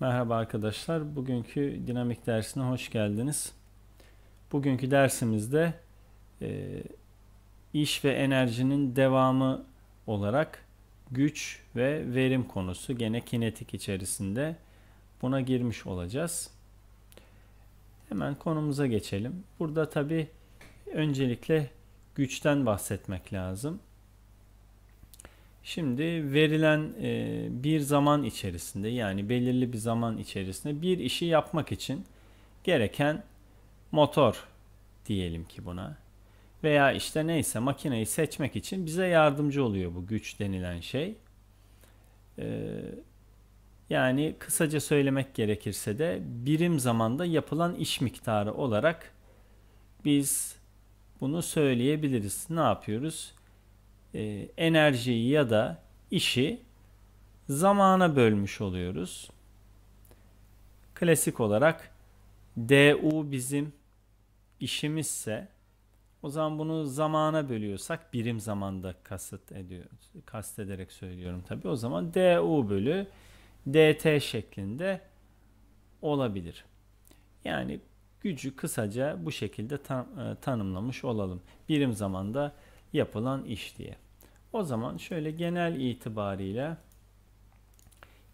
Merhaba arkadaşlar. Bugünkü dinamik dersine hoş geldiniz. Bugünkü dersimizde e, iş ve enerjinin devamı olarak güç ve verim konusu gene kinetik içerisinde buna girmiş olacağız. Hemen konumuza geçelim. Burada tabii öncelikle güçten bahsetmek lazım. Şimdi verilen e, bir zaman içerisinde yani belirli bir zaman içerisinde bir işi yapmak için gereken motor diyelim ki buna veya işte neyse makineyi seçmek için bize yardımcı oluyor bu güç denilen şey. E, yani kısaca söylemek gerekirse de birim zamanda yapılan iş miktarı olarak biz bunu söyleyebiliriz. Ne yapıyoruz? e, enerjiyi ya da işi zamana bölmüş oluyoruz. Klasik olarak DU bizim işimizse o zaman bunu zamana bölüyorsak birim zamanda kastet ediyoruz. Kastederek söylüyorum tabi. O zaman DU bölü DT şeklinde olabilir. Yani gücü kısaca bu şekilde e, tanımlamış olalım. Birim zamanda yapılan iş diye. O zaman şöyle genel itibariyle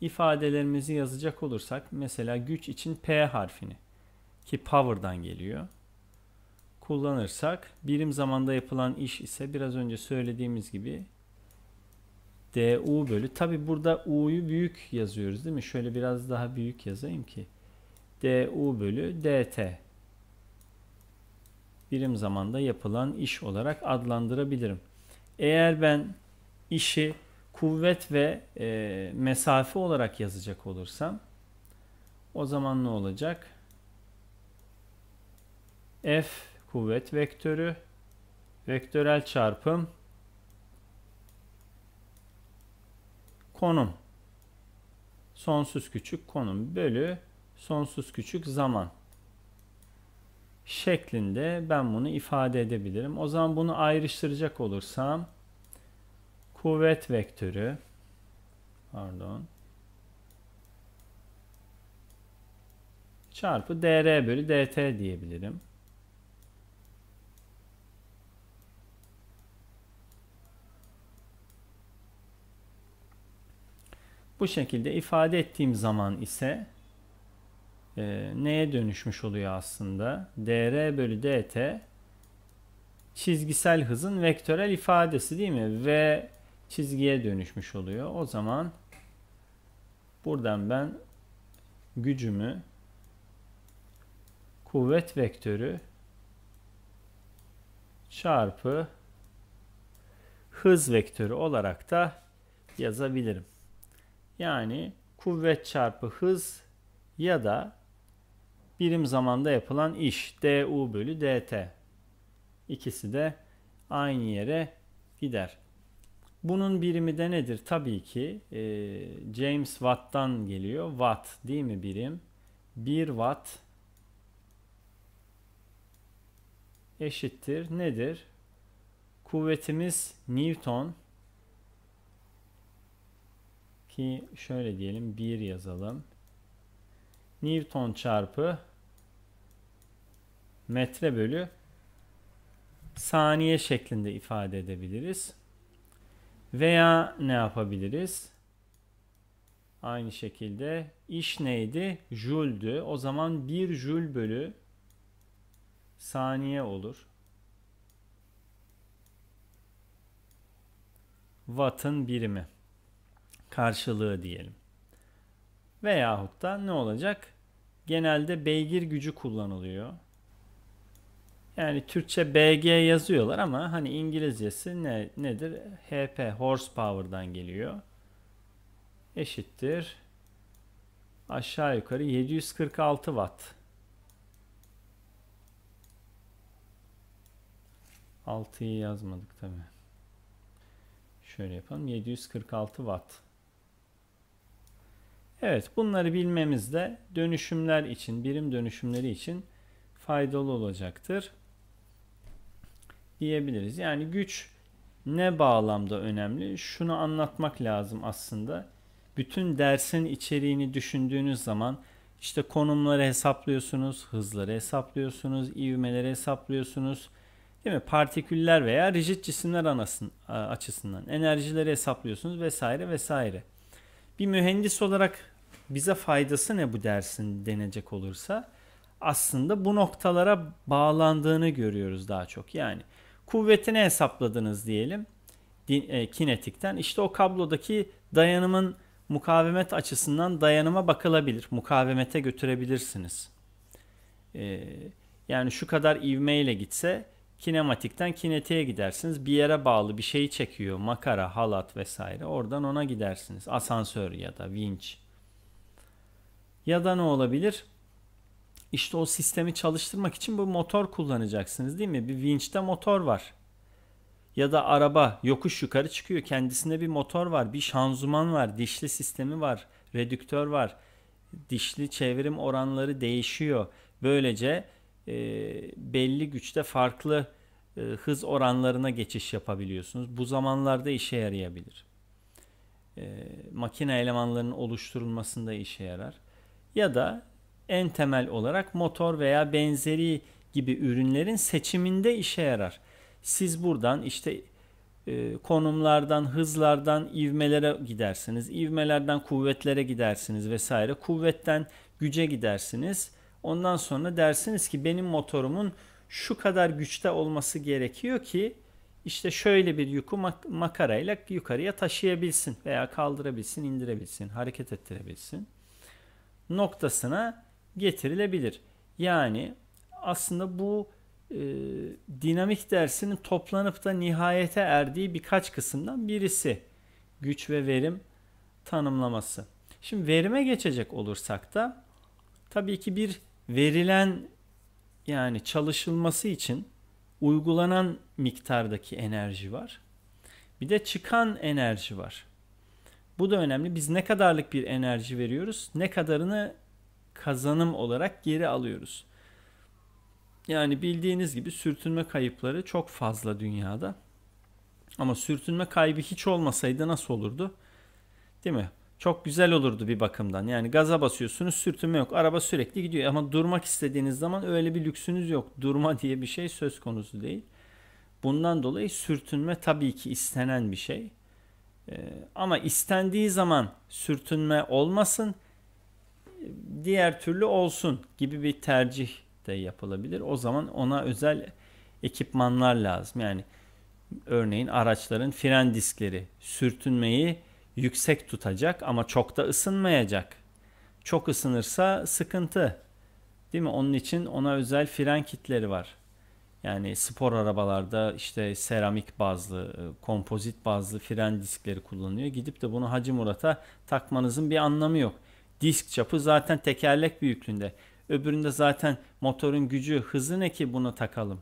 ifadelerimizi yazacak olursak mesela güç için P harfini ki power'dan geliyor kullanırsak birim zamanda yapılan iş ise biraz önce söylediğimiz gibi du bölü tabi burada u'yu büyük yazıyoruz değil mi şöyle biraz daha büyük yazayım ki du bölü dt birim zamanda yapılan iş olarak adlandırabilirim eğer ben işi kuvvet ve e, mesafe olarak yazacak olursam o zaman ne olacak? F kuvvet vektörü vektörel çarpım konum sonsuz küçük konum bölü sonsuz küçük zaman şeklinde ben bunu ifade edebilirim. O zaman bunu ayrıştıracak olursam kuvvet vektörü pardon çarpı dr bölü dt diyebilirim. Bu şekilde ifade ettiğim zaman ise e, neye dönüşmüş oluyor aslında? dr bölü dt çizgisel hızın vektörel ifadesi değil mi? V çizgiye dönüşmüş oluyor. O zaman buradan ben gücümü kuvvet vektörü çarpı hız vektörü olarak da yazabilirim. Yani kuvvet çarpı hız ya da birim zamanda yapılan iş du bölü dt. ikisi de aynı yere gider. Bunun birimi de nedir? Tabii ki e, James Watt'tan geliyor. Watt değil mi birim? 1 Watt eşittir. Nedir? Kuvvetimiz Newton ki şöyle diyelim 1 yazalım. Newton çarpı metre bölü saniye şeklinde ifade edebiliriz. Veya ne yapabiliriz? Aynı şekilde iş neydi? Jüldü. O zaman 1 jül bölü saniye olur. Watt'ın birimi karşılığı diyelim. Veyahut da ne olacak? Genelde beygir gücü kullanılıyor. Yani Türkçe BG yazıyorlar ama hani İngilizcesi ne nedir? HP horsepower'dan geliyor. Eşittir. Aşağı yukarı 746 watt. 6'yı yazmadık tabi. Şöyle yapalım. 746 watt. Evet bunları bilmemiz de dönüşümler için, birim dönüşümleri için faydalı olacaktır diyebiliriz. Yani güç ne bağlamda önemli? Şunu anlatmak lazım aslında. Bütün dersin içeriğini düşündüğünüz zaman işte konumları hesaplıyorsunuz, hızları hesaplıyorsunuz, ivmeleri hesaplıyorsunuz. Değil mi? Partiküller veya rigid cisimler açısından enerjileri hesaplıyorsunuz vesaire vesaire. Bir mühendis olarak bize faydası ne bu dersin denecek olursa aslında bu noktalara bağlandığını görüyoruz daha çok. Yani kuvvetini hesapladınız diyelim e, kinetikten. İşte o kablodaki dayanımın mukavemet açısından dayanıma bakılabilir. Mukavemete götürebilirsiniz. Ee, yani şu kadar ivmeyle gitse kinematikten kinetiğe gidersiniz. Bir yere bağlı bir şeyi çekiyor. Makara, halat vesaire. Oradan ona gidersiniz. Asansör ya da vinç. Ya da ne olabilir? İşte o sistemi çalıştırmak için bu motor kullanacaksınız değil mi? Bir vinçte motor var. Ya da araba yokuş yukarı çıkıyor. Kendisinde bir motor var, bir şanzuman var, dişli sistemi var, redüktör var. Dişli çevrim oranları değişiyor. Böylece e, belli güçte farklı e, hız oranlarına geçiş yapabiliyorsunuz. Bu zamanlarda işe yarayabilir. E, makine elemanlarının oluşturulmasında işe yarar. Ya da en temel olarak motor veya benzeri gibi ürünlerin seçiminde işe yarar. Siz buradan işte e, konumlardan, hızlardan ivmelere gidersiniz. ivmelerden kuvvetlere gidersiniz vesaire. Kuvvetten güce gidersiniz. Ondan sonra dersiniz ki benim motorumun şu kadar güçte olması gerekiyor ki işte şöyle bir yükü mak- makarayla yukarıya taşıyabilsin veya kaldırabilsin, indirebilsin, hareket ettirebilsin noktasına getirilebilir. Yani aslında bu e, dinamik dersinin toplanıp da nihayete erdiği birkaç kısımdan birisi güç ve verim tanımlaması. Şimdi verime geçecek olursak da tabii ki bir verilen yani çalışılması için uygulanan miktardaki enerji var. Bir de çıkan enerji var. Bu da önemli. Biz ne kadarlık bir enerji veriyoruz? Ne kadarını kazanım olarak geri alıyoruz. Yani bildiğiniz gibi sürtünme kayıpları çok fazla dünyada. Ama sürtünme kaybı hiç olmasaydı nasıl olurdu? Değil mi? Çok güzel olurdu bir bakımdan. Yani gaza basıyorsunuz sürtünme yok. Araba sürekli gidiyor ama durmak istediğiniz zaman öyle bir lüksünüz yok. Durma diye bir şey söz konusu değil. Bundan dolayı sürtünme tabii ki istenen bir şey. Ee, ama istendiği zaman sürtünme olmasın diğer türlü olsun gibi bir tercih de yapılabilir. O zaman ona özel ekipmanlar lazım. Yani örneğin araçların fren diskleri sürtünmeyi yüksek tutacak ama çok da ısınmayacak. Çok ısınırsa sıkıntı. Değil mi? Onun için ona özel fren kitleri var. Yani spor arabalarda işte seramik bazlı, e, kompozit bazlı fren diskleri kullanıyor. Gidip de bunu Hacı Murat'a takmanızın bir anlamı yok disk çapı zaten tekerlek büyüklüğünde. Öbüründe zaten motorun gücü hızı ne ki bunu takalım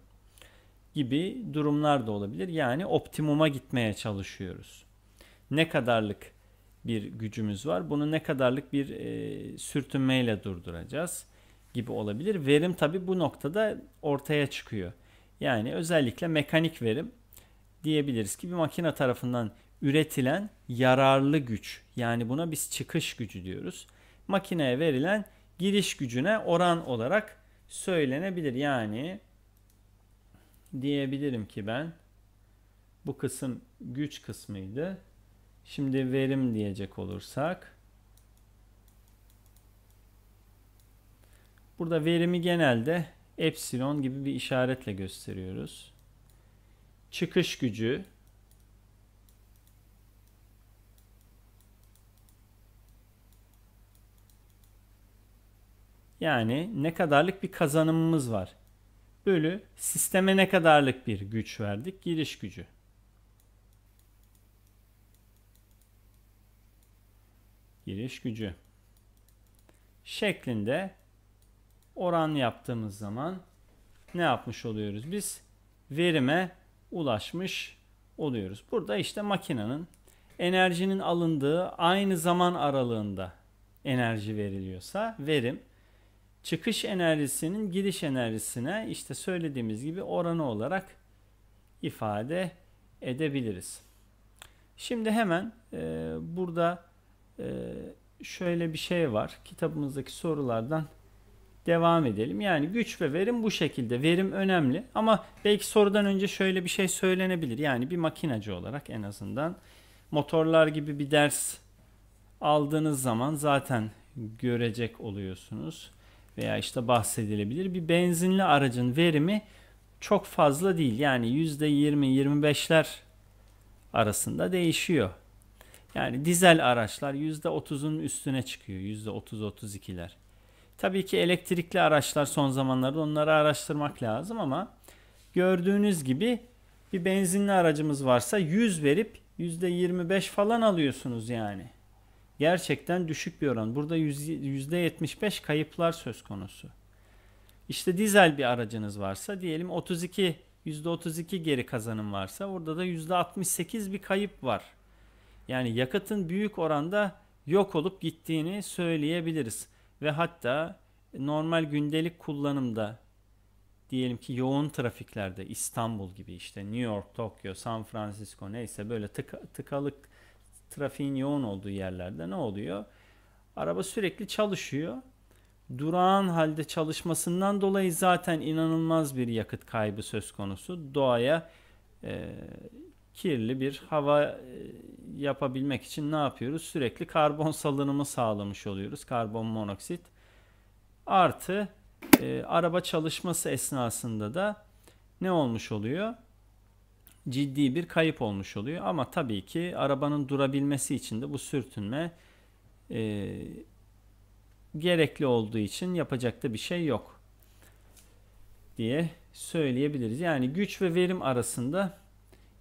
gibi durumlar da olabilir. Yani optimuma gitmeye çalışıyoruz. Ne kadarlık bir gücümüz var? Bunu ne kadarlık bir e, sürtünmeyle durduracağız gibi olabilir. Verim tabi bu noktada ortaya çıkıyor. Yani özellikle mekanik verim diyebiliriz ki bir makine tarafından üretilen yararlı güç. Yani buna biz çıkış gücü diyoruz makineye verilen giriş gücüne oran olarak söylenebilir. Yani diyebilirim ki ben bu kısım güç kısmıydı. Şimdi verim diyecek olursak burada verimi genelde epsilon gibi bir işaretle gösteriyoruz. Çıkış gücü Yani ne kadarlık bir kazanımımız var. Bölü sisteme ne kadarlık bir güç verdik? Giriş gücü. Giriş gücü şeklinde oran yaptığımız zaman ne yapmış oluyoruz? Biz verime ulaşmış oluyoruz. Burada işte makinenin enerjinin alındığı aynı zaman aralığında enerji veriliyorsa verim çıkış enerjisinin giriş enerjisine işte söylediğimiz gibi oranı olarak ifade edebiliriz. Şimdi hemen e, burada e, şöyle bir şey var. Kitabımızdaki sorulardan devam edelim. Yani güç ve verim bu şekilde. Verim önemli ama belki sorudan önce şöyle bir şey söylenebilir. Yani bir makinacı olarak en azından motorlar gibi bir ders aldığınız zaman zaten görecek oluyorsunuz veya işte bahsedilebilir. Bir benzinli aracın verimi çok fazla değil. Yani %20-25'ler arasında değişiyor. Yani dizel araçlar %30'un üstüne çıkıyor. %30-32'ler. Tabii ki elektrikli araçlar son zamanlarda onları araştırmak lazım ama gördüğünüz gibi bir benzinli aracımız varsa 100 verip %25 falan alıyorsunuz yani. Gerçekten düşük bir oran. Burada %75 kayıplar söz konusu. İşte dizel bir aracınız varsa diyelim 32 %32 geri kazanım varsa orada da %68 bir kayıp var. Yani yakıtın büyük oranda yok olup gittiğini söyleyebiliriz. Ve hatta normal gündelik kullanımda diyelim ki yoğun trafiklerde İstanbul gibi işte New York, Tokyo, San Francisco neyse böyle tık, tıkalık trafiğin yoğun olduğu yerlerde ne oluyor? Araba sürekli çalışıyor. Durağan halde çalışmasından dolayı zaten inanılmaz bir yakıt kaybı söz konusu. Doğaya e, kirli bir hava e, yapabilmek için ne yapıyoruz? Sürekli karbon salınımı sağlamış oluyoruz. Karbon monoksit. Artı e, araba çalışması esnasında da ne olmuş oluyor? ciddi bir kayıp olmuş oluyor. Ama tabii ki arabanın durabilmesi için de bu sürtünme e, gerekli olduğu için yapacak da bir şey yok diye söyleyebiliriz. Yani güç ve verim arasında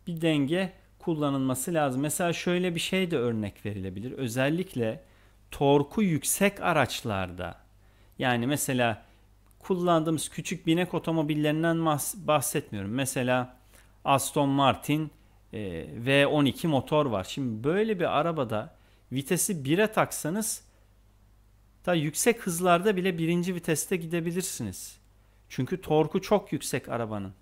bir denge kullanılması lazım. Mesela şöyle bir şey de örnek verilebilir. Özellikle torku yüksek araçlarda yani mesela kullandığımız küçük binek otomobillerinden bahsetmiyorum. Mesela Aston Martin e, V12 motor var. Şimdi böyle bir arabada vitesi 1'e taksanız ta yüksek hızlarda bile birinci viteste gidebilirsiniz. Çünkü torku çok yüksek arabanın.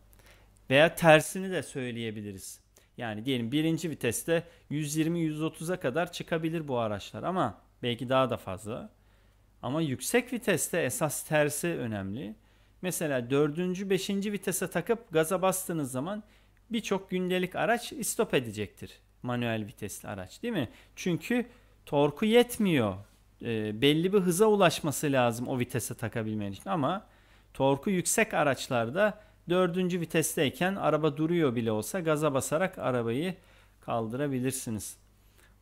Veya tersini de söyleyebiliriz. Yani diyelim birinci viteste 120-130'a kadar çıkabilir bu araçlar ama belki daha da fazla. Ama yüksek viteste esas tersi önemli. Mesela dördüncü, beşinci vitese takıp gaza bastığınız zaman birçok gündelik araç istop edecektir. Manuel vitesli araç değil mi? Çünkü torku yetmiyor. E, belli bir hıza ulaşması lazım o vitese takabilmen için ama torku yüksek araçlarda dördüncü vitesteyken araba duruyor bile olsa gaza basarak arabayı kaldırabilirsiniz.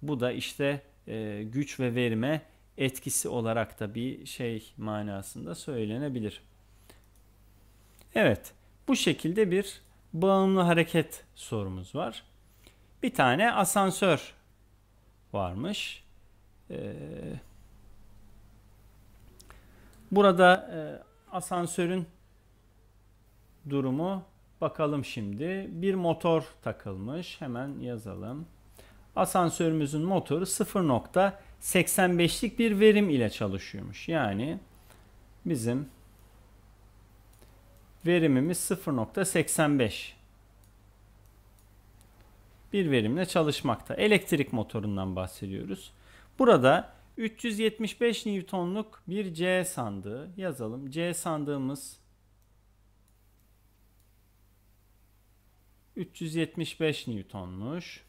Bu da işte e, güç ve verime etkisi olarak da bir şey manasında söylenebilir. Evet bu şekilde bir bağımlı hareket sorumuz var. Bir tane asansör varmış. Ee, burada e, asansörün durumu bakalım şimdi. Bir motor takılmış. Hemen yazalım. Asansörümüzün motoru 0.85'lik bir verim ile çalışıyormuş. Yani bizim Verimimiz 0.85. Bir verimle çalışmakta. Elektrik motorundan bahsediyoruz. Burada 375 Newton'luk bir C sandığı yazalım. C sandığımız 375 Newton'muş.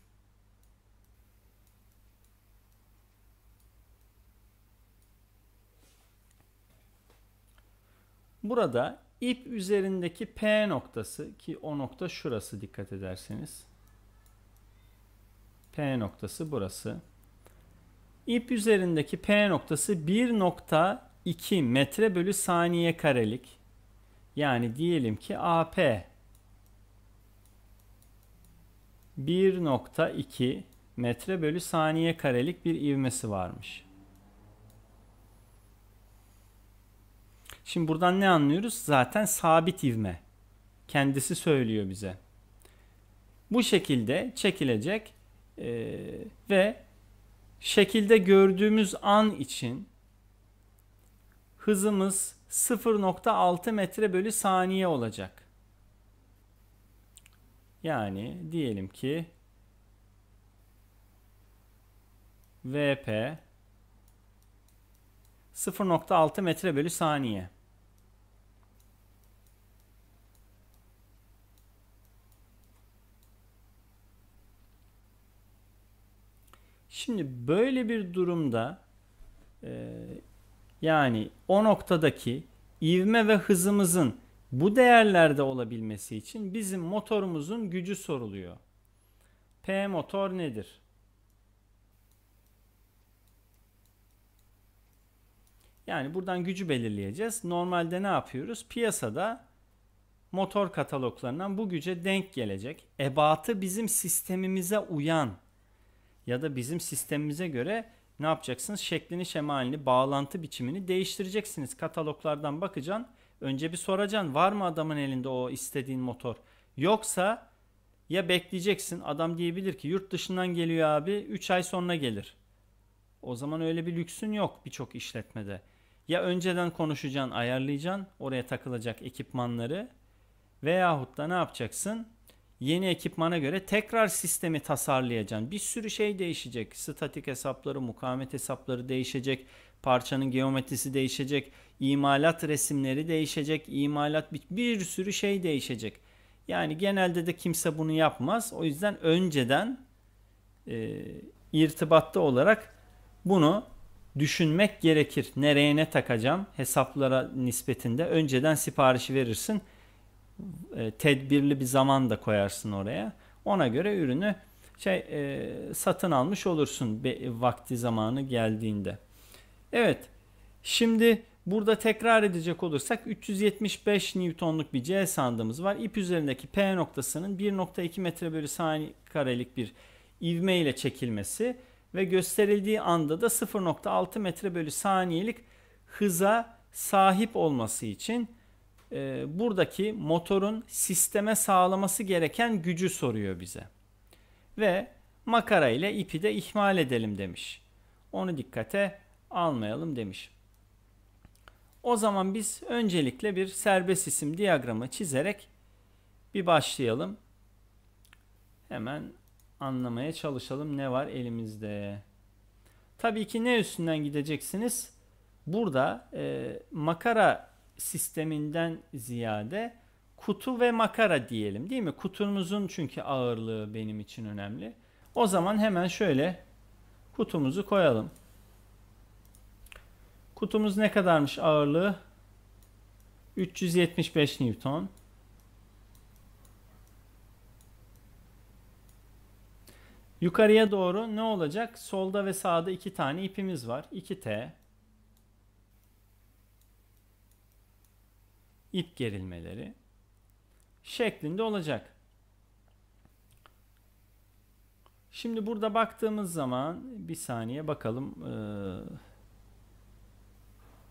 Burada ip üzerindeki P noktası ki o nokta şurası dikkat ederseniz. P noktası burası. İp üzerindeki P noktası 1.2 metre bölü saniye karelik. Yani diyelim ki AP 1.2 metre bölü saniye karelik bir ivmesi varmış. Şimdi buradan ne anlıyoruz? Zaten sabit ivme. Kendisi söylüyor bize. Bu şekilde çekilecek e, ve şekilde gördüğümüz an için hızımız 0.6 metre bölü saniye olacak. Yani diyelim ki VP 0.6 metre bölü saniye. Şimdi böyle bir durumda e, yani o noktadaki ivme ve hızımızın bu değerlerde olabilmesi için bizim motorumuzun gücü soruluyor. P motor nedir? Yani buradan gücü belirleyeceğiz. Normalde ne yapıyoruz? Piyasada motor kataloglarından bu güce denk gelecek. Ebatı bizim sistemimize uyan ya da bizim sistemimize göre ne yapacaksınız? Şeklini, şemalini, bağlantı biçimini değiştireceksiniz. Kataloglardan bakacaksın. Önce bir soracaksın var mı adamın elinde o istediğin motor? Yoksa ya bekleyeceksin adam diyebilir ki yurt dışından geliyor abi 3 ay sonra gelir. O zaman öyle bir lüksün yok birçok işletmede. Ya önceden konuşacaksın, ayarlayacaksın oraya takılacak ekipmanları veyahut da ne yapacaksın? yeni ekipmana göre tekrar sistemi tasarlayacaksın. Bir sürü şey değişecek. Statik hesapları, mukavemet hesapları değişecek. Parçanın geometrisi değişecek. İmalat resimleri değişecek. İmalat bir, bir sürü şey değişecek. Yani genelde de kimse bunu yapmaz. O yüzden önceden e, irtibatta olarak bunu düşünmek gerekir. Nereye ne takacağım hesaplara nispetinde önceden siparişi verirsin e, tedbirli bir zaman da koyarsın oraya. Ona göre ürünü şey e, satın almış olursun be, vakti zamanı geldiğinde. Evet. Şimdi burada tekrar edecek olursak 375 Newton'luk bir C sandığımız var. İp üzerindeki P noktasının 1.2 metre bölü saniye karelik bir ivme ile çekilmesi ve gösterildiği anda da 0.6 metre bölü saniyelik hıza sahip olması için e, buradaki motorun sisteme sağlaması gereken gücü soruyor bize. Ve makara ile ipi de ihmal edelim demiş. Onu dikkate almayalım demiş. O zaman biz öncelikle bir serbest isim diyagramı çizerek bir başlayalım. Hemen anlamaya çalışalım ne var elimizde. Tabii ki ne üstünden gideceksiniz? Burada e, makara sisteminden ziyade kutu ve makara diyelim değil mi? Kutumuzun çünkü ağırlığı benim için önemli. O zaman hemen şöyle kutumuzu koyalım. Kutumuz ne kadarmış ağırlığı? 375 Newton. Yukarıya doğru ne olacak? Solda ve sağda iki tane ipimiz var. 2T. ip gerilmeleri şeklinde olacak. Şimdi burada baktığımız zaman bir saniye bakalım e,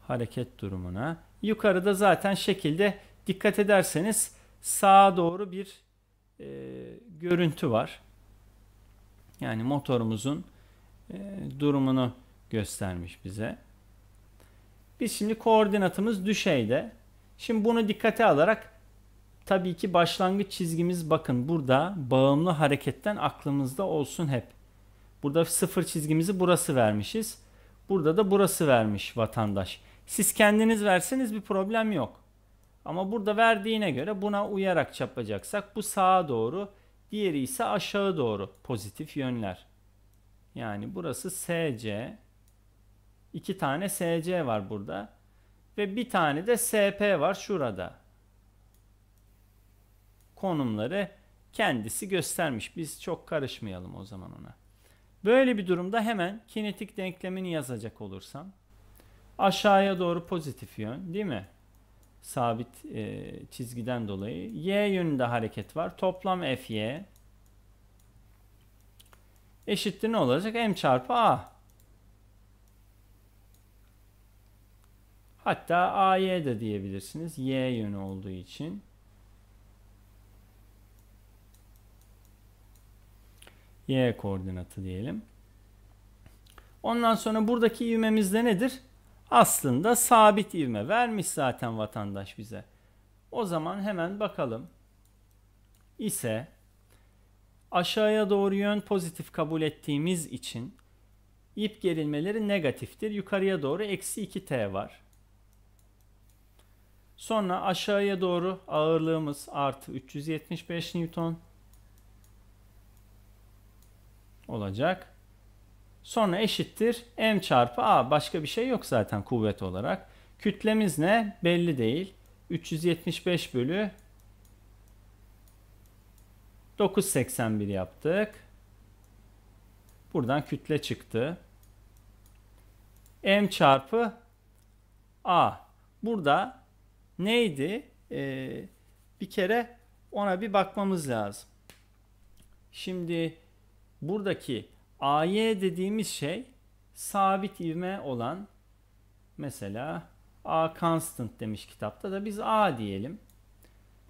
hareket durumuna. Yukarıda zaten şekilde dikkat ederseniz sağa doğru bir e, görüntü var. Yani motorumuzun e, durumunu göstermiş bize. Biz şimdi koordinatımız düşeyde. Şimdi bunu dikkate alarak tabii ki başlangıç çizgimiz bakın burada bağımlı hareketten aklımızda olsun hep. Burada sıfır çizgimizi burası vermişiz. Burada da burası vermiş vatandaş. Siz kendiniz verseniz bir problem yok. Ama burada verdiğine göre buna uyarak çapacaksak bu sağa doğru, diğeri ise aşağı doğru pozitif yönler. Yani burası SC. İki tane SC var burada. Ve bir tane de SP var şurada. Konumları kendisi göstermiş. Biz çok karışmayalım o zaman ona. Böyle bir durumda hemen kinetik denklemini yazacak olursam aşağıya doğru pozitif yön değil mi? Sabit e, çizgiden dolayı. Y yönünde hareket var. Toplam Fy eşittir ne olacak? M çarpı A. Hatta AY de diyebilirsiniz. Y yönü olduğu için. Y koordinatı diyelim. Ondan sonra buradaki ivmemiz de nedir? Aslında sabit ivme vermiş zaten vatandaş bize. O zaman hemen bakalım. İse aşağıya doğru yön pozitif kabul ettiğimiz için ip gerilmeleri negatiftir. Yukarıya doğru eksi 2t var. Sonra aşağıya doğru ağırlığımız artı 375 Newton olacak. Sonra eşittir m çarpı a. Başka bir şey yok zaten kuvvet olarak. Kütlemiz ne? Belli değil. 375 bölü 981 yaptık. Buradan kütle çıktı. m çarpı a. Burada neydi? E, bir kere ona bir bakmamız lazım. Şimdi buradaki AY dediğimiz şey sabit ivme olan mesela A constant demiş kitapta da biz A diyelim.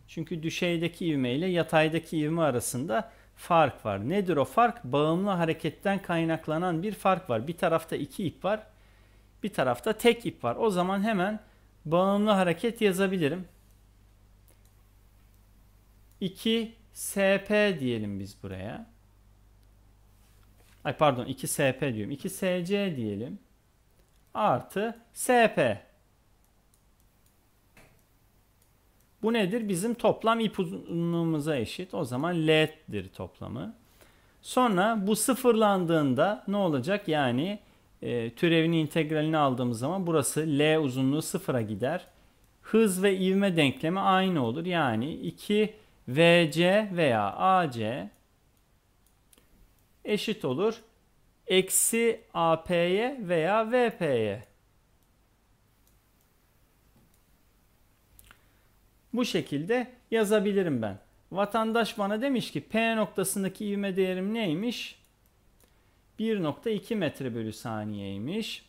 Çünkü düşeydeki ivme ile yataydaki ivme arasında fark var. Nedir o fark? Bağımlı hareketten kaynaklanan bir fark var. Bir tarafta iki ip var, bir tarafta tek ip var. O zaman hemen Bağımlı hareket yazabilirim. 2 SP diyelim biz buraya. Ay pardon 2 SP diyorum. 2 SC diyelim. Artı SP. Bu nedir? Bizim toplam ip uzunluğumuza eşit. O zaman L'dir toplamı. Sonra bu sıfırlandığında ne olacak? Yani e, ee, türevin integralini aldığımız zaman burası L uzunluğu sıfıra gider. Hız ve ivme denklemi aynı olur. Yani 2 VC veya AC eşit olur. Eksi AP'ye veya VP'ye. Bu şekilde yazabilirim ben. Vatandaş bana demiş ki P noktasındaki ivme değerim neymiş? 1.2 metre bölü saniyeymiş.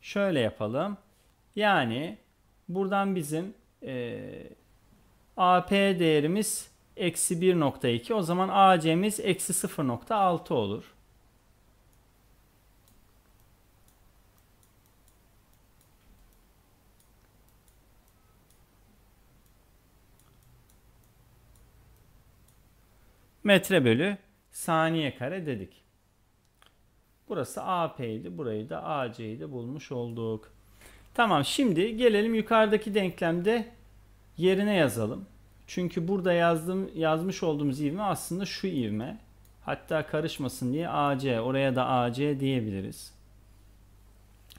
Şöyle yapalım. Yani buradan bizim e, AP değerimiz eksi 1.2 o zaman AC'miz eksi 0.6 olur. metre bölü saniye kare dedik. Burası AP'ydi. Burayı da AC'yi de bulmuş olduk. Tamam şimdi gelelim yukarıdaki denklemde yerine yazalım. Çünkü burada yazdım, yazmış olduğumuz ivme aslında şu ivme. Hatta karışmasın diye AC. Oraya da AC diyebiliriz.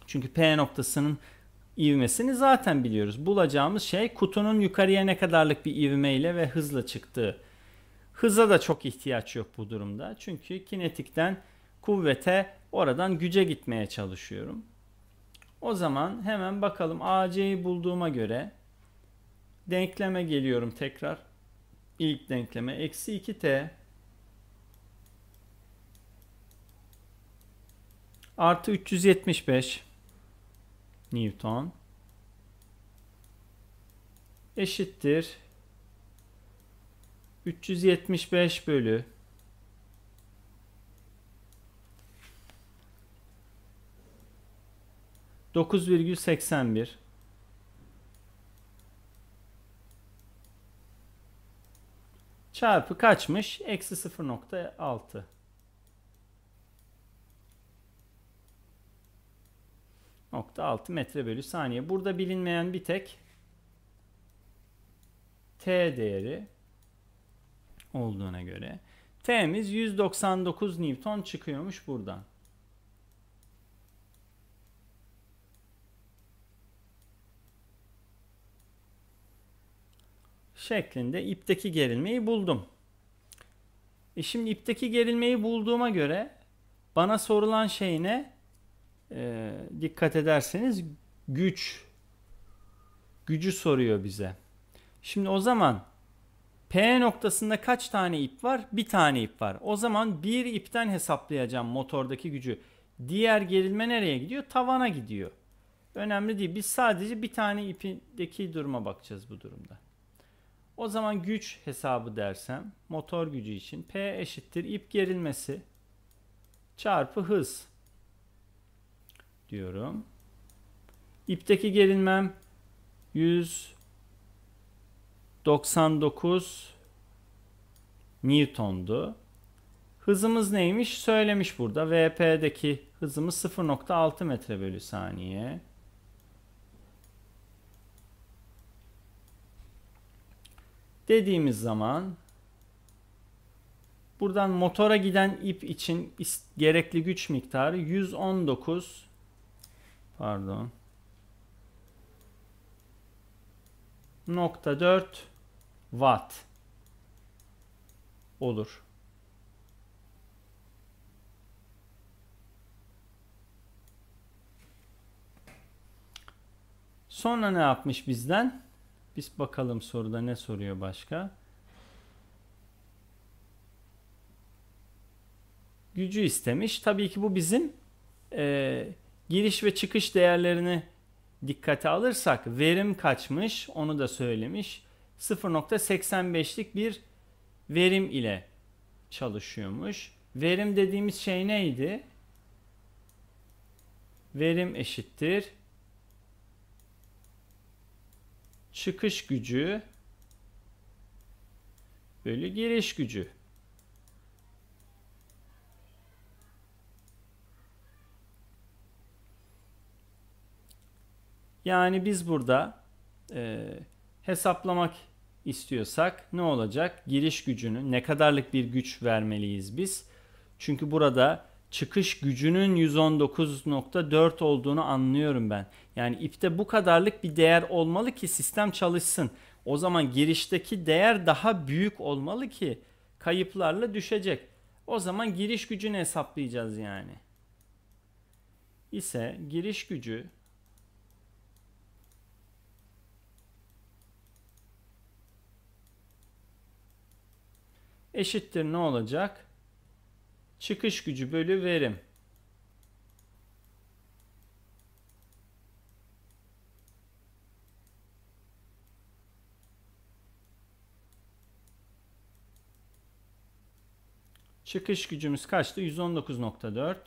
Çünkü P noktasının ivmesini zaten biliyoruz. Bulacağımız şey kutunun yukarıya ne kadarlık bir ivmeyle ve hızla çıktığı. Hıza da çok ihtiyaç yok bu durumda. Çünkü kinetikten kuvvete oradan güce gitmeye çalışıyorum. O zaman hemen bakalım AC'yi bulduğuma göre denkleme geliyorum tekrar. İlk denkleme eksi 2t artı 375 Newton eşittir 375 bölü 9,81 çarpı kaçmış? Eksi 0.6 nokta 6 metre bölü saniye. Burada bilinmeyen bir tek t değeri olduğuna göre T'miz 199 Newton çıkıyormuş buradan. şeklinde ipteki gerilmeyi buldum. E şimdi ipteki gerilmeyi bulduğuma göre bana sorulan şey ne? E, dikkat ederseniz güç. Gücü soruyor bize. Şimdi o zaman P noktasında kaç tane ip var? Bir tane ip var. O zaman bir ipten hesaplayacağım motordaki gücü. Diğer gerilme nereye gidiyor? Tavana gidiyor. Önemli değil. Biz sadece bir tane ipindeki duruma bakacağız bu durumda. O zaman güç hesabı dersem motor gücü için P eşittir ip gerilmesi çarpı hız diyorum. İpteki gerilmem 100 99 Newton'du. Hızımız neymiş? Söylemiş burada. VP'deki hızımız 0.6 metre bölü saniye. Dediğimiz zaman buradan motora giden ip için gerekli güç miktarı 119 pardon 0.4 watt olur. Sonra ne yapmış bizden? Biz bakalım soruda ne soruyor başka? Gücü istemiş. Tabii ki bu bizim e, giriş ve çıkış değerlerini dikkate alırsak verim kaçmış onu da söylemiş. 0.85'lik bir verim ile çalışıyormuş. Verim dediğimiz şey neydi? Verim eşittir. Çıkış gücü bölü giriş gücü. Yani biz burada hesaplamak istiyorsak ne olacak? Giriş gücünü ne kadarlık bir güç vermeliyiz biz? Çünkü burada çıkış gücünün 119.4 olduğunu anlıyorum ben. Yani ipte bu kadarlık bir değer olmalı ki sistem çalışsın. O zaman girişteki değer daha büyük olmalı ki kayıplarla düşecek. O zaman giriş gücünü hesaplayacağız yani. İse giriş gücü eşittir ne olacak? Çıkış gücü bölü verim. Çıkış gücümüz kaçtı? 119.4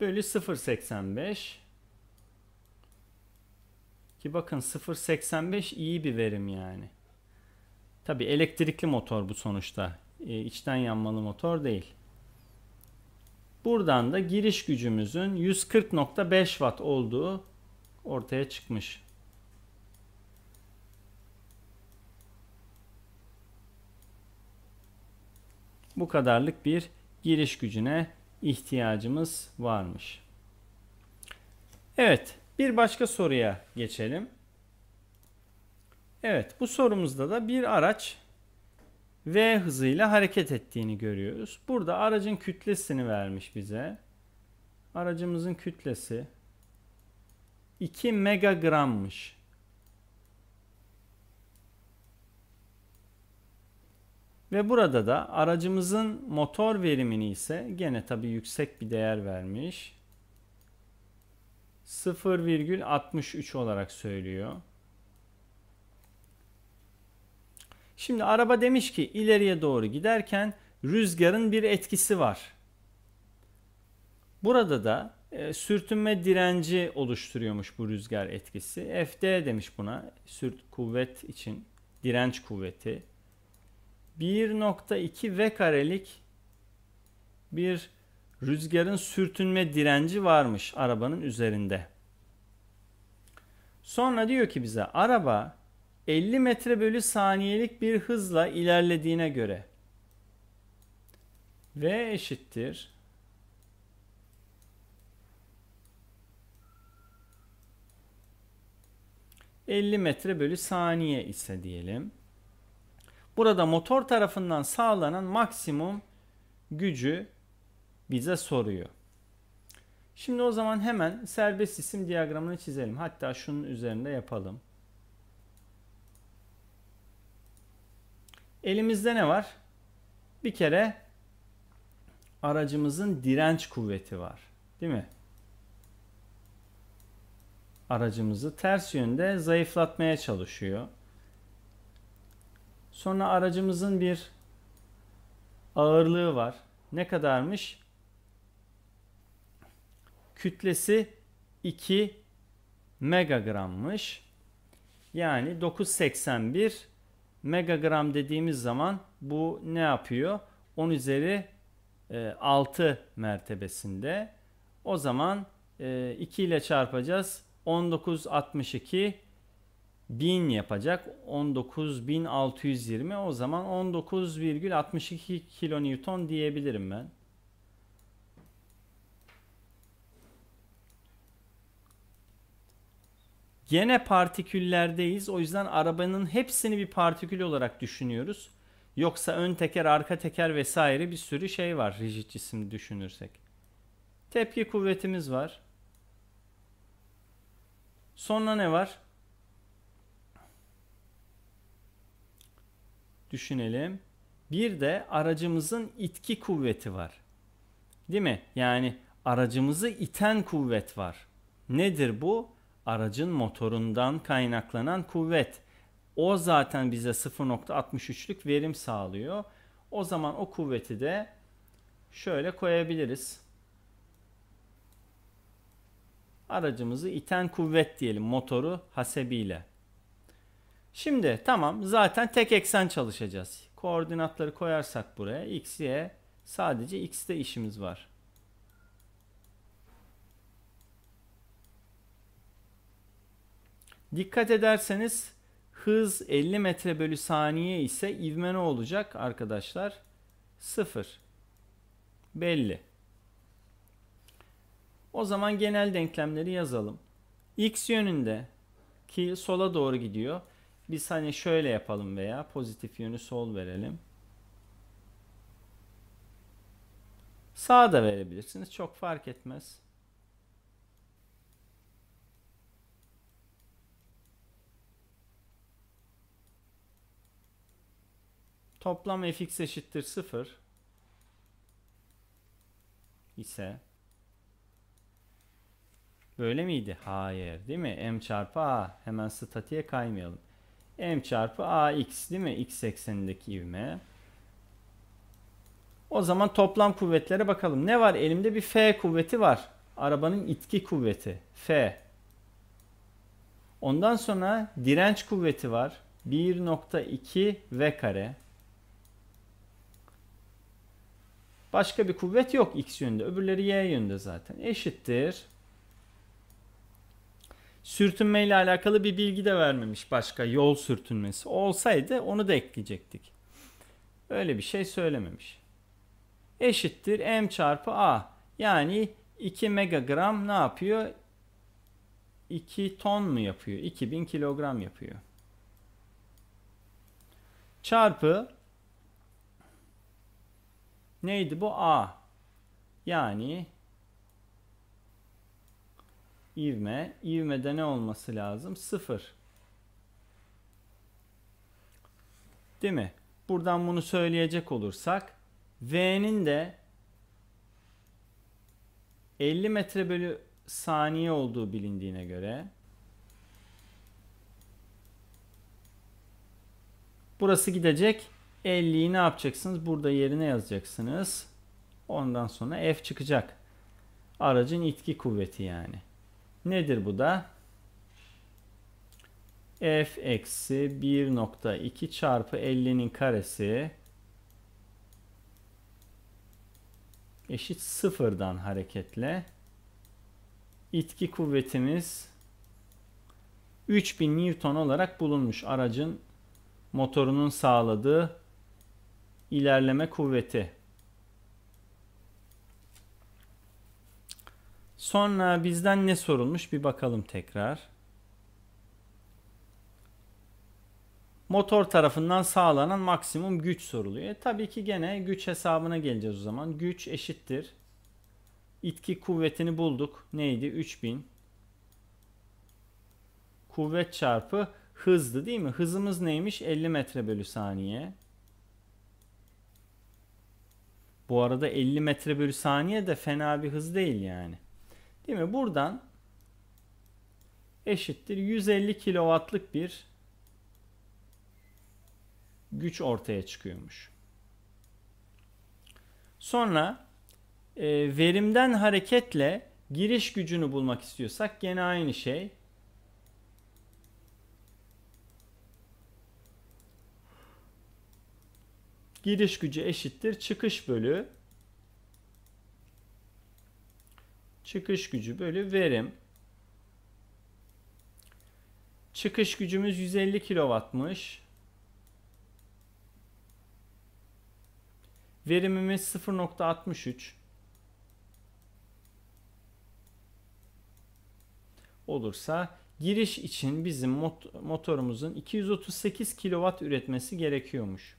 bölü 0.85 ki bakın 0.85 iyi bir verim yani. Tabi elektrikli motor bu sonuçta. E, içten yanmalı motor değil. Buradan da giriş gücümüzün 140.5 watt olduğu ortaya çıkmış. Bu kadarlık bir giriş gücüne ihtiyacımız varmış. Evet, bir başka soruya geçelim. Evet bu sorumuzda da bir araç V hızıyla hareket ettiğini görüyoruz. Burada aracın kütlesini vermiş bize. Aracımızın kütlesi 2 megagrammış. Ve burada da aracımızın motor verimini ise gene tabi yüksek bir değer vermiş. 0,63 olarak söylüyor. Şimdi araba demiş ki ileriye doğru giderken rüzgarın bir etkisi var. Burada da e, sürtünme direnci oluşturuyormuş bu rüzgar etkisi. FD demiş buna sürt kuvvet için direnç kuvveti. 1.2 V karelik bir Rüzgarın sürtünme direnci varmış arabanın üzerinde. Sonra diyor ki bize araba 50 metre bölü saniyelik bir hızla ilerlediğine göre V eşittir ...50 metre bölü saniye ise diyelim. Burada motor tarafından sağlanan maksimum gücü bize soruyor. Şimdi o zaman hemen serbest isim diyagramını çizelim. Hatta şunun üzerinde yapalım. Elimizde ne var? Bir kere aracımızın direnç kuvveti var. Değil mi? Aracımızı ters yönde zayıflatmaya çalışıyor. Sonra aracımızın bir ağırlığı var. Ne kadarmış? kütlesi 2 megagrammış. Yani 981 megagram dediğimiz zaman bu ne yapıyor? 10 üzeri 6 e, mertebesinde. O zaman 2 e, ile çarpacağız. 1962 1000 yapacak. 19620 o zaman 19,62 kilonewton diyebilirim ben. Gene partiküllerdeyiz. O yüzden arabanın hepsini bir partikül olarak düşünüyoruz. Yoksa ön teker, arka teker vesaire bir sürü şey var rigid cisim düşünürsek. Tepki kuvvetimiz var. Sonra ne var? Düşünelim. Bir de aracımızın itki kuvveti var. Değil mi? Yani aracımızı iten kuvvet var. Nedir bu? aracın motorundan kaynaklanan kuvvet. O zaten bize 0.63'lük verim sağlıyor. O zaman o kuvveti de şöyle koyabiliriz. Aracımızı iten kuvvet diyelim motoru hasebiyle. Şimdi tamam zaten tek eksen çalışacağız. Koordinatları koyarsak buraya x, y sadece x'te işimiz var. Dikkat ederseniz hız 50 metre bölü saniye ise ivme ne olacak arkadaşlar? 0. Belli. O zaman genel denklemleri yazalım. X yönünde ki sola doğru gidiyor. Biz hani şöyle yapalım veya pozitif yönü sol verelim. Sağa da verebilirsiniz. Çok fark etmez. Toplam fx eşittir 0 ise böyle miydi? Hayır değil mi? m çarpı a hemen statiğe kaymayalım. m çarpı ax değil mi? x eksenindeki ivme. O zaman toplam kuvvetlere bakalım. Ne var? Elimde bir F kuvveti var. Arabanın itki kuvveti. F. Ondan sonra direnç kuvveti var. 1.2 V kare. Başka bir kuvvet yok x yönünde. Öbürleri y yönünde zaten. Eşittir. Sürtünme ile alakalı bir bilgi de vermemiş başka yol sürtünmesi. Olsaydı onu da ekleyecektik. Öyle bir şey söylememiş. Eşittir m çarpı a. Yani 2 megagram ne yapıyor? 2 ton mu yapıyor? 2000 kilogram yapıyor. Çarpı Neydi bu? A. Yani ivme. İvmede ne olması lazım? Sıfır. Değil mi? Buradan bunu söyleyecek olursak V'nin de 50 metre bölü saniye olduğu bilindiğine göre burası gidecek 50'yi ne yapacaksınız? Burada yerine yazacaksınız. Ondan sonra F çıkacak. Aracın itki kuvveti yani. Nedir bu da? F eksi 1.2 çarpı 50'nin karesi eşit sıfırdan hareketle itki kuvvetimiz 3000 Newton olarak bulunmuş aracın motorunun sağladığı ilerleme kuvveti. Sonra bizden ne sorulmuş bir bakalım tekrar. Motor tarafından sağlanan maksimum güç soruluyor. E, tabii ki gene güç hesabına geleceğiz o zaman. Güç eşittir. İtki kuvvetini bulduk. Neydi? 3000. Kuvvet çarpı hızdı değil mi? Hızımız neymiş? 50 metre bölü saniye. Bu arada 50 metre bölü saniye de fena bir hız değil yani. Değil mi? Buradan eşittir 150 kilowattlık bir güç ortaya çıkıyormuş. Sonra e, verimden hareketle giriş gücünü bulmak istiyorsak gene aynı şey. giriş gücü eşittir çıkış bölü çıkış gücü bölü verim. Çıkış gücümüz 150 kilowattmış. Verimimiz 0.63 olursa giriş için bizim motorumuzun 238 kW üretmesi gerekiyormuş.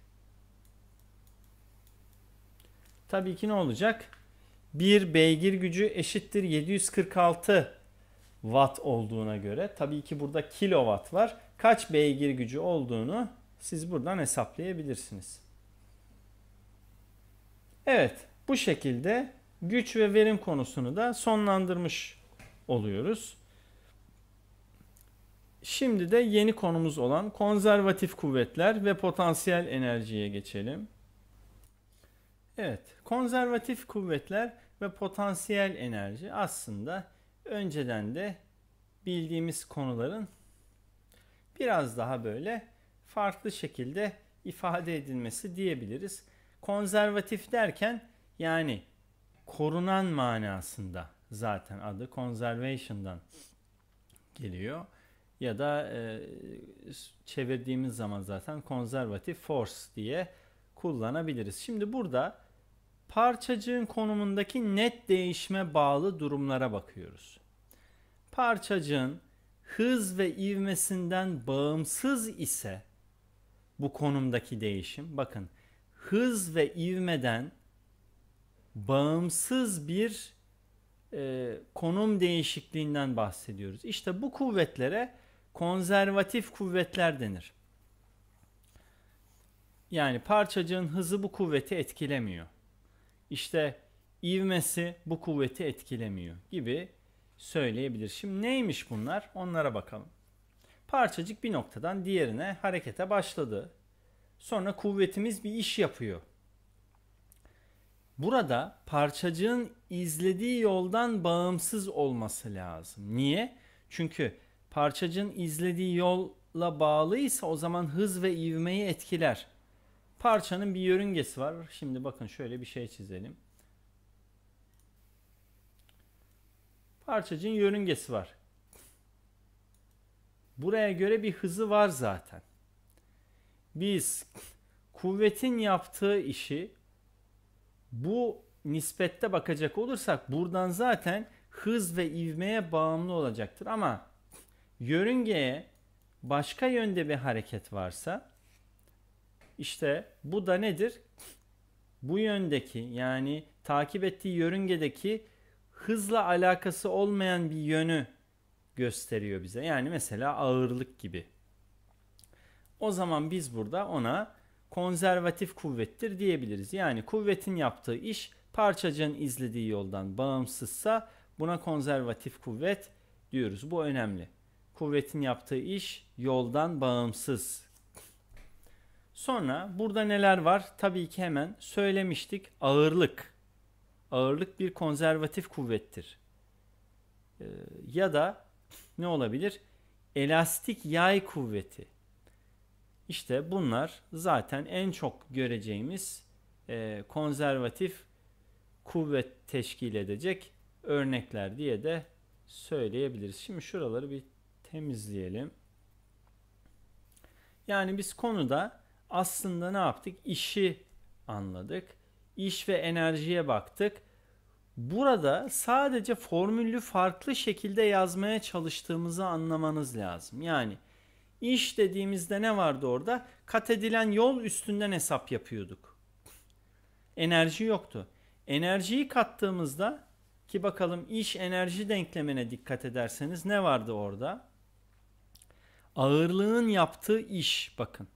Tabii ki ne olacak? Bir beygir gücü eşittir 746 watt olduğuna göre tabii ki burada kilowatt var. Kaç beygir gücü olduğunu siz buradan hesaplayabilirsiniz. Evet bu şekilde güç ve verim konusunu da sonlandırmış oluyoruz. Şimdi de yeni konumuz olan konservatif kuvvetler ve potansiyel enerjiye geçelim. Evet, konservatif kuvvetler ve potansiyel enerji aslında önceden de bildiğimiz konuların biraz daha böyle farklı şekilde ifade edilmesi diyebiliriz. Konservatif derken yani korunan manasında zaten adı conservation'dan geliyor. Ya da e, çevirdiğimiz zaman zaten konservatif force diye kullanabiliriz. Şimdi burada parçacığın konumundaki net değişime bağlı durumlara bakıyoruz. Parçacığın hız ve ivmesinden bağımsız ise bu konumdaki değişim bakın hız ve ivmeden bağımsız bir e, konum değişikliğinden bahsediyoruz. İşte bu kuvvetlere konservatif kuvvetler denir. Yani parçacığın hızı bu kuvveti etkilemiyor. İşte ivmesi bu kuvveti etkilemiyor gibi söyleyebilir. Şimdi neymiş bunlar? Onlara bakalım. Parçacık bir noktadan diğerine harekete başladı. Sonra kuvvetimiz bir iş yapıyor. Burada parçacığın izlediği yoldan bağımsız olması lazım. Niye? Çünkü parçacığın izlediği yolla bağlıysa o zaman hız ve ivmeyi etkiler. Parçanın bir yörüngesi var. Şimdi bakın şöyle bir şey çizelim. Parçacığın yörüngesi var. Buraya göre bir hızı var zaten. Biz kuvvetin yaptığı işi bu nispette bakacak olursak buradan zaten hız ve ivmeye bağımlı olacaktır. Ama yörüngeye başka yönde bir hareket varsa işte bu da nedir? Bu yöndeki yani takip ettiği yörüngedeki hızla alakası olmayan bir yönü gösteriyor bize. Yani mesela ağırlık gibi. O zaman biz burada ona konservatif kuvvettir diyebiliriz. Yani kuvvetin yaptığı iş parçacığın izlediği yoldan bağımsızsa buna konservatif kuvvet diyoruz. Bu önemli. Kuvvetin yaptığı iş yoldan bağımsız. Sonra burada neler var? Tabii ki hemen söylemiştik. Ağırlık. Ağırlık bir konservatif kuvvettir. Ee, ya da ne olabilir? Elastik yay kuvveti. İşte bunlar zaten en çok göreceğimiz e, konservatif kuvvet teşkil edecek örnekler diye de söyleyebiliriz. Şimdi şuraları bir temizleyelim. Yani biz konuda aslında ne yaptık? İşi anladık. İş ve enerjiye baktık. Burada sadece formülü farklı şekilde yazmaya çalıştığımızı anlamanız lazım. Yani iş dediğimizde ne vardı orada? Kat edilen yol üstünden hesap yapıyorduk. Enerji yoktu. Enerjiyi kattığımızda ki bakalım iş enerji denklemine dikkat ederseniz ne vardı orada? Ağırlığın yaptığı iş bakın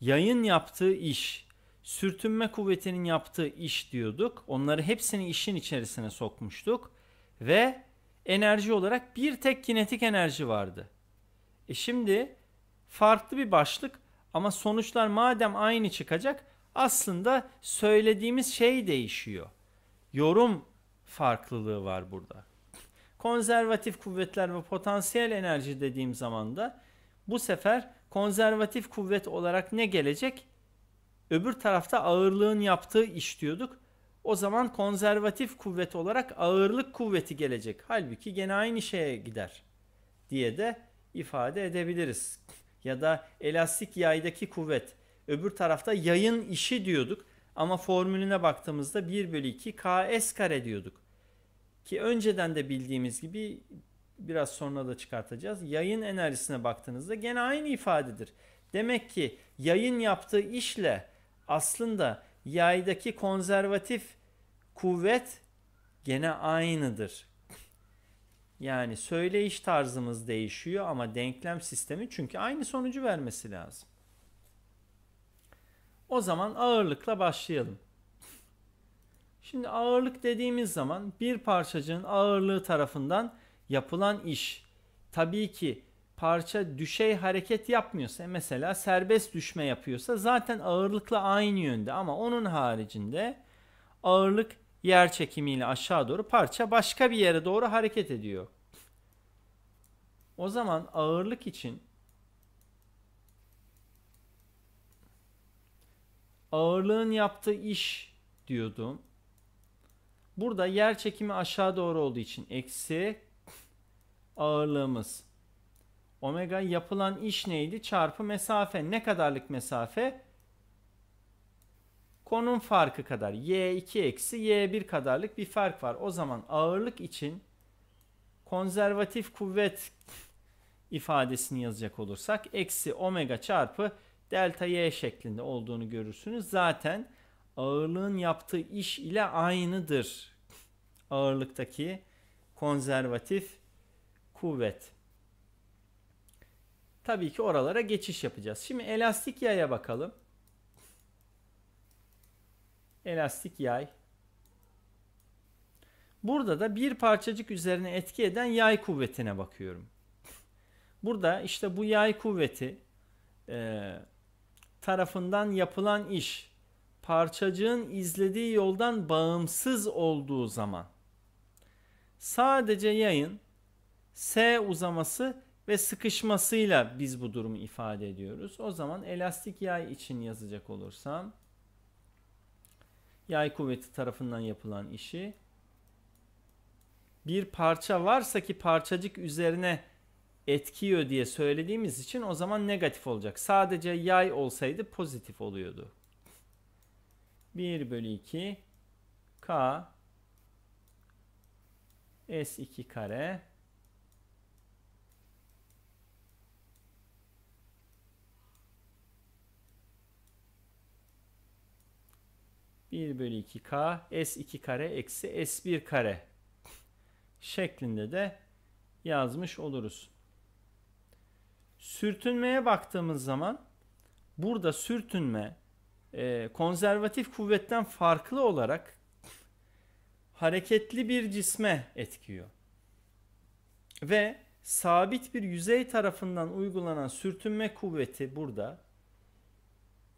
yayın yaptığı iş, sürtünme kuvvetinin yaptığı iş diyorduk. Onları hepsini işin içerisine sokmuştuk ve enerji olarak bir tek kinetik enerji vardı. E şimdi farklı bir başlık ama sonuçlar madem aynı çıkacak aslında söylediğimiz şey değişiyor. Yorum farklılığı var burada. Konservatif kuvvetler ve potansiyel enerji dediğim zaman da bu sefer konservatif kuvvet olarak ne gelecek? Öbür tarafta ağırlığın yaptığı iş diyorduk. O zaman konservatif kuvvet olarak ağırlık kuvveti gelecek. Halbuki gene aynı şeye gider diye de ifade edebiliriz. Ya da elastik yaydaki kuvvet. Öbür tarafta yayın işi diyorduk. Ama formülüne baktığımızda 1 bölü 2 ks kare diyorduk. Ki önceden de bildiğimiz gibi biraz sonra da çıkartacağız. Yayın enerjisine baktığınızda gene aynı ifadedir. Demek ki yayın yaptığı işle aslında yaydaki konservatif kuvvet gene aynıdır. Yani söyleyiş tarzımız değişiyor ama denklem sistemi çünkü aynı sonucu vermesi lazım. O zaman ağırlıkla başlayalım. Şimdi ağırlık dediğimiz zaman bir parçacığın ağırlığı tarafından yapılan iş tabii ki parça düşey hareket yapmıyorsa mesela serbest düşme yapıyorsa zaten ağırlıkla aynı yönde ama onun haricinde ağırlık yer çekimiyle aşağı doğru parça başka bir yere doğru hareket ediyor. O zaman ağırlık için ağırlığın yaptığı iş diyordum. Burada yer çekimi aşağı doğru olduğu için eksi ağırlığımız. Omega yapılan iş neydi? Çarpı mesafe. Ne kadarlık mesafe? Konum farkı kadar. Y2 eksi Y1 kadarlık bir fark var. O zaman ağırlık için konservatif kuvvet ifadesini yazacak olursak eksi omega çarpı delta y şeklinde olduğunu görürsünüz. Zaten ağırlığın yaptığı iş ile aynıdır. Ağırlıktaki konservatif kuvvet. Tabii ki oralara geçiş yapacağız. Şimdi elastik yaya bakalım. Elastik yay. Burada da bir parçacık üzerine etki eden yay kuvvetine bakıyorum. Burada işte bu yay kuvveti e, tarafından yapılan iş parçacığın izlediği yoldan bağımsız olduğu zaman sadece yayın S uzaması ve sıkışmasıyla biz bu durumu ifade ediyoruz. O zaman elastik yay için yazacak olursam yay kuvveti tarafından yapılan işi bir parça varsa ki parçacık üzerine etkiyor diye söylediğimiz için o zaman negatif olacak. Sadece yay olsaydı pozitif oluyordu. 1 bölü 2 K S2 kare 1 bölü 2k s2 kare eksi s1 kare şeklinde de yazmış oluruz. Sürtünmeye baktığımız zaman burada sürtünme e, konservatif kuvvetten farklı olarak hareketli bir cisme etkiyor. Ve sabit bir yüzey tarafından uygulanan sürtünme kuvveti burada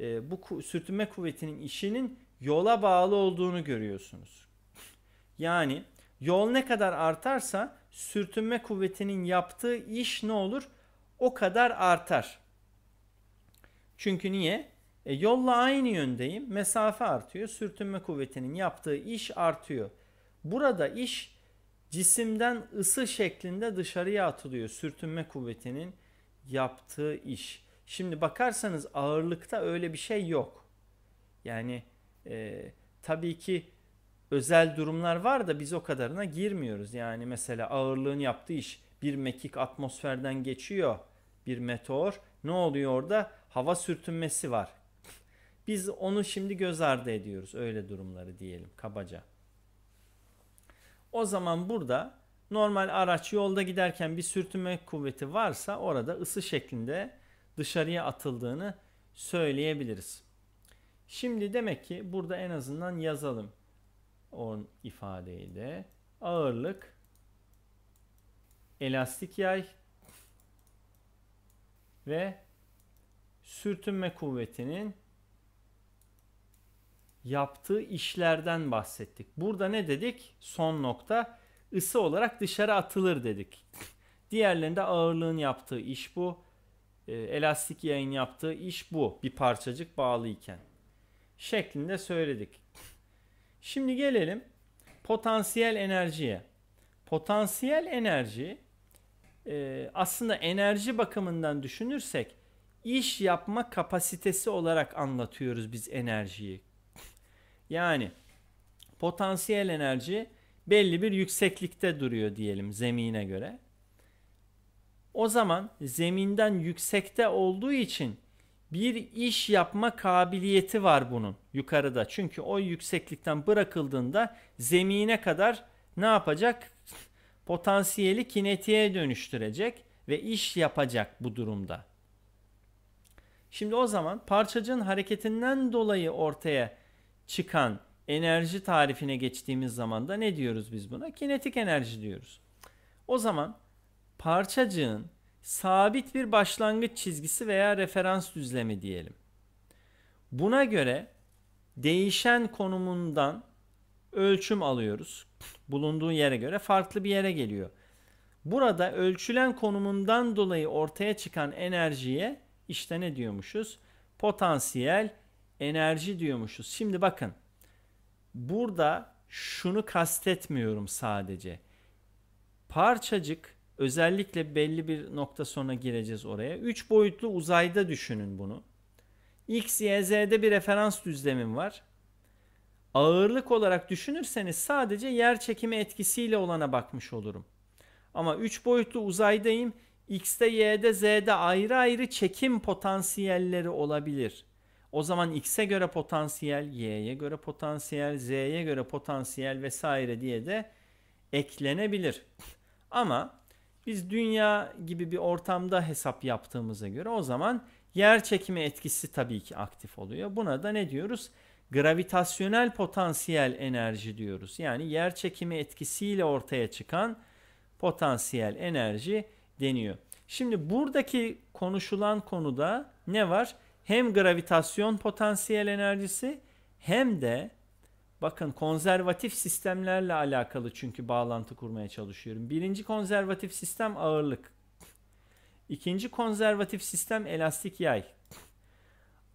e, bu sürtünme kuvvetinin işinin yola bağlı olduğunu görüyorsunuz. Yani yol ne kadar artarsa sürtünme kuvvetinin yaptığı iş ne olur? O kadar artar. Çünkü niye? E, yolla aynı yöndeyim. Mesafe artıyor. Sürtünme kuvvetinin yaptığı iş artıyor. Burada iş cisimden ısı şeklinde dışarıya atılıyor. Sürtünme kuvvetinin yaptığı iş. Şimdi bakarsanız ağırlıkta öyle bir şey yok. Yani e, tabii ki özel durumlar var da biz o kadarına girmiyoruz. Yani mesela ağırlığın yaptığı iş bir mekik atmosferden geçiyor bir meteor. Ne oluyor orada? Hava sürtünmesi var. Biz onu şimdi göz ardı ediyoruz öyle durumları diyelim kabaca. O zaman burada normal araç yolda giderken bir sürtünme kuvveti varsa orada ısı şeklinde dışarıya atıldığını söyleyebiliriz. Şimdi demek ki burada en azından yazalım on ifadeyi de. Ağırlık elastik yay ve sürtünme kuvvetinin yaptığı işlerden bahsettik. Burada ne dedik? Son nokta ısı olarak dışarı atılır dedik. Diğerlerinde ağırlığın yaptığı iş bu. Ee, elastik yayın yaptığı iş bu. Bir parçacık bağlıyken şeklinde söyledik. Şimdi gelelim potansiyel enerjiye. Potansiyel enerji e, aslında enerji bakımından düşünürsek iş yapma kapasitesi olarak anlatıyoruz biz enerjiyi. Yani potansiyel enerji belli bir yükseklikte duruyor diyelim zemine göre. O zaman zeminden yüksekte olduğu için bir iş yapma kabiliyeti var bunun yukarıda. Çünkü o yükseklikten bırakıldığında zemine kadar ne yapacak? Potansiyeli kinetiğe dönüştürecek ve iş yapacak bu durumda. Şimdi o zaman parçacığın hareketinden dolayı ortaya çıkan enerji tarifine geçtiğimiz zaman da ne diyoruz biz buna? Kinetik enerji diyoruz. O zaman parçacığın sabit bir başlangıç çizgisi veya referans düzlemi diyelim. Buna göre değişen konumundan ölçüm alıyoruz. Bulunduğu yere göre farklı bir yere geliyor. Burada ölçülen konumundan dolayı ortaya çıkan enerjiye işte ne diyormuşuz? Potansiyel enerji diyormuşuz. Şimdi bakın. Burada şunu kastetmiyorum sadece. Parçacık Özellikle belli bir nokta sonra gireceğiz oraya. 3 boyutlu uzayda düşünün bunu. X, Y, Z'de bir referans düzlemim var. Ağırlık olarak düşünürseniz sadece yer çekimi etkisiyle olana bakmış olurum. Ama 3 boyutlu uzaydayım. X'de, Y'de, Z'de ayrı ayrı çekim potansiyelleri olabilir. O zaman X'e göre potansiyel, Y'ye göre potansiyel, Z'ye göre potansiyel vesaire diye de eklenebilir. Ama biz dünya gibi bir ortamda hesap yaptığımıza göre o zaman yer çekimi etkisi tabii ki aktif oluyor. Buna da ne diyoruz? Gravitasyonel potansiyel enerji diyoruz. Yani yer çekimi etkisiyle ortaya çıkan potansiyel enerji deniyor. Şimdi buradaki konuşulan konuda ne var? Hem gravitasyon potansiyel enerjisi hem de Bakın konservatif sistemlerle alakalı çünkü bağlantı kurmaya çalışıyorum. Birinci konservatif sistem ağırlık. İkinci konservatif sistem elastik yay.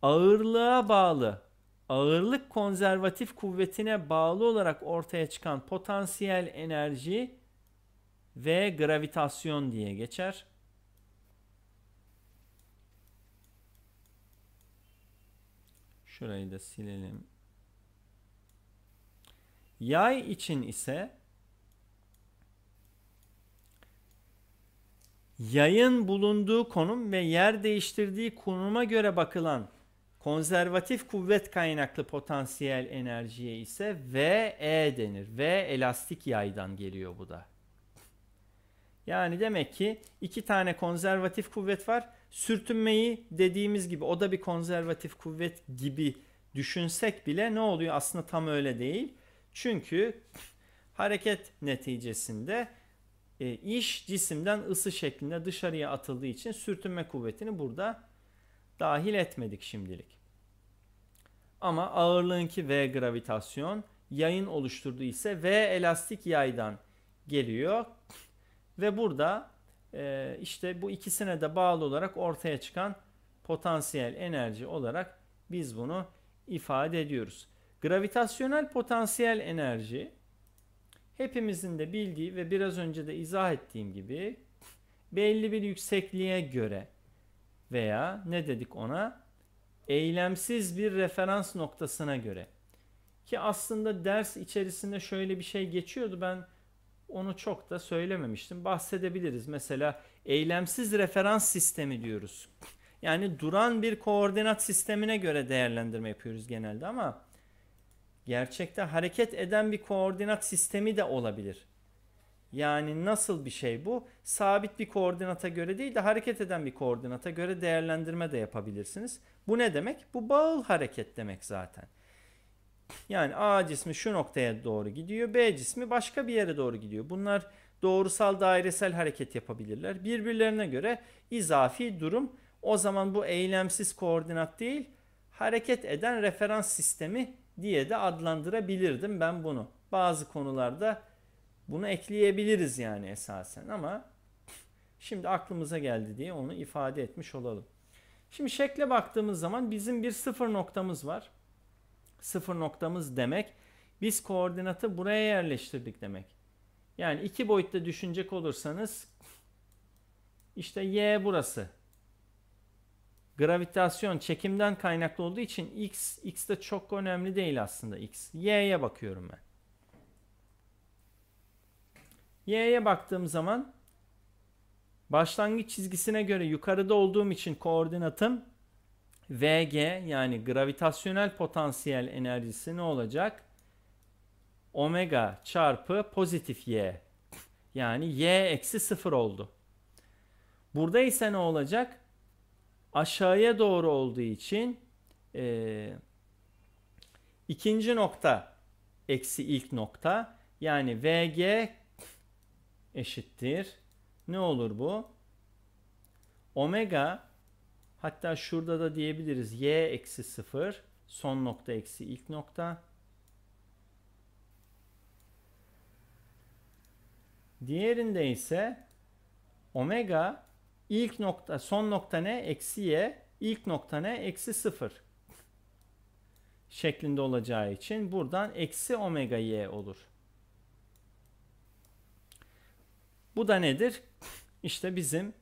Ağırlığa bağlı, ağırlık konservatif kuvvetine bağlı olarak ortaya çıkan potansiyel enerji ve gravitasyon diye geçer. Şurayı da silelim. Yay için ise yayın bulunduğu konum ve yer değiştirdiği konuma göre bakılan konservatif kuvvet kaynaklı potansiyel enerjiye ise VE denir. V elastik yaydan geliyor bu da. Yani demek ki iki tane konservatif kuvvet var. Sürtünmeyi dediğimiz gibi o da bir konservatif kuvvet gibi düşünsek bile ne oluyor? Aslında tam öyle değil. Çünkü hareket neticesinde e, iş cisimden ısı şeklinde dışarıya atıldığı için sürtünme kuvvetini burada dahil etmedik şimdilik. Ama ağırlığınki V gravitasyon yayın oluşturduğu ise V elastik yaydan geliyor. Ve burada e, işte bu ikisine de bağlı olarak ortaya çıkan potansiyel enerji olarak biz bunu ifade ediyoruz. Gravitasyonel potansiyel enerji hepimizin de bildiği ve biraz önce de izah ettiğim gibi belli bir yüksekliğe göre veya ne dedik ona eylemsiz bir referans noktasına göre ki aslında ders içerisinde şöyle bir şey geçiyordu ben onu çok da söylememiştim. Bahsedebiliriz. Mesela eylemsiz referans sistemi diyoruz. Yani duran bir koordinat sistemine göre değerlendirme yapıyoruz genelde ama gerçekte hareket eden bir koordinat sistemi de olabilir. Yani nasıl bir şey bu? Sabit bir koordinata göre değil de hareket eden bir koordinata göre değerlendirme de yapabilirsiniz. Bu ne demek? Bu bağıl hareket demek zaten. Yani A cismi şu noktaya doğru gidiyor, B cismi başka bir yere doğru gidiyor. Bunlar doğrusal dairesel hareket yapabilirler. Birbirlerine göre izafi durum o zaman bu eylemsiz koordinat değil, hareket eden referans sistemi diye de adlandırabilirdim ben bunu. Bazı konularda bunu ekleyebiliriz yani esasen ama şimdi aklımıza geldi diye onu ifade etmiş olalım. Şimdi şekle baktığımız zaman bizim bir sıfır noktamız var. Sıfır noktamız demek biz koordinatı buraya yerleştirdik demek. Yani iki boyutta düşünecek olursanız işte y burası gravitasyon çekimden kaynaklı olduğu için x x de çok önemli değil aslında x. Y'ye bakıyorum ben. Y'ye baktığım zaman başlangıç çizgisine göre yukarıda olduğum için koordinatım VG yani gravitasyonel potansiyel enerjisi ne olacak? Omega çarpı pozitif Y. Yani Y eksi sıfır oldu. Burada ise ne olacak? aşağıya doğru olduğu için e, ikinci nokta eksi ilk nokta yani VG eşittir. Ne olur bu? Omega hatta şurada da diyebiliriz y eksi 0 son nokta eksi ilk nokta. Diğerinde ise omega İlk nokta, son nokta ne? Eksi y. İlk nokta ne? Eksi sıfır şeklinde olacağı için buradan eksi omega y olur. Bu da nedir? İşte bizim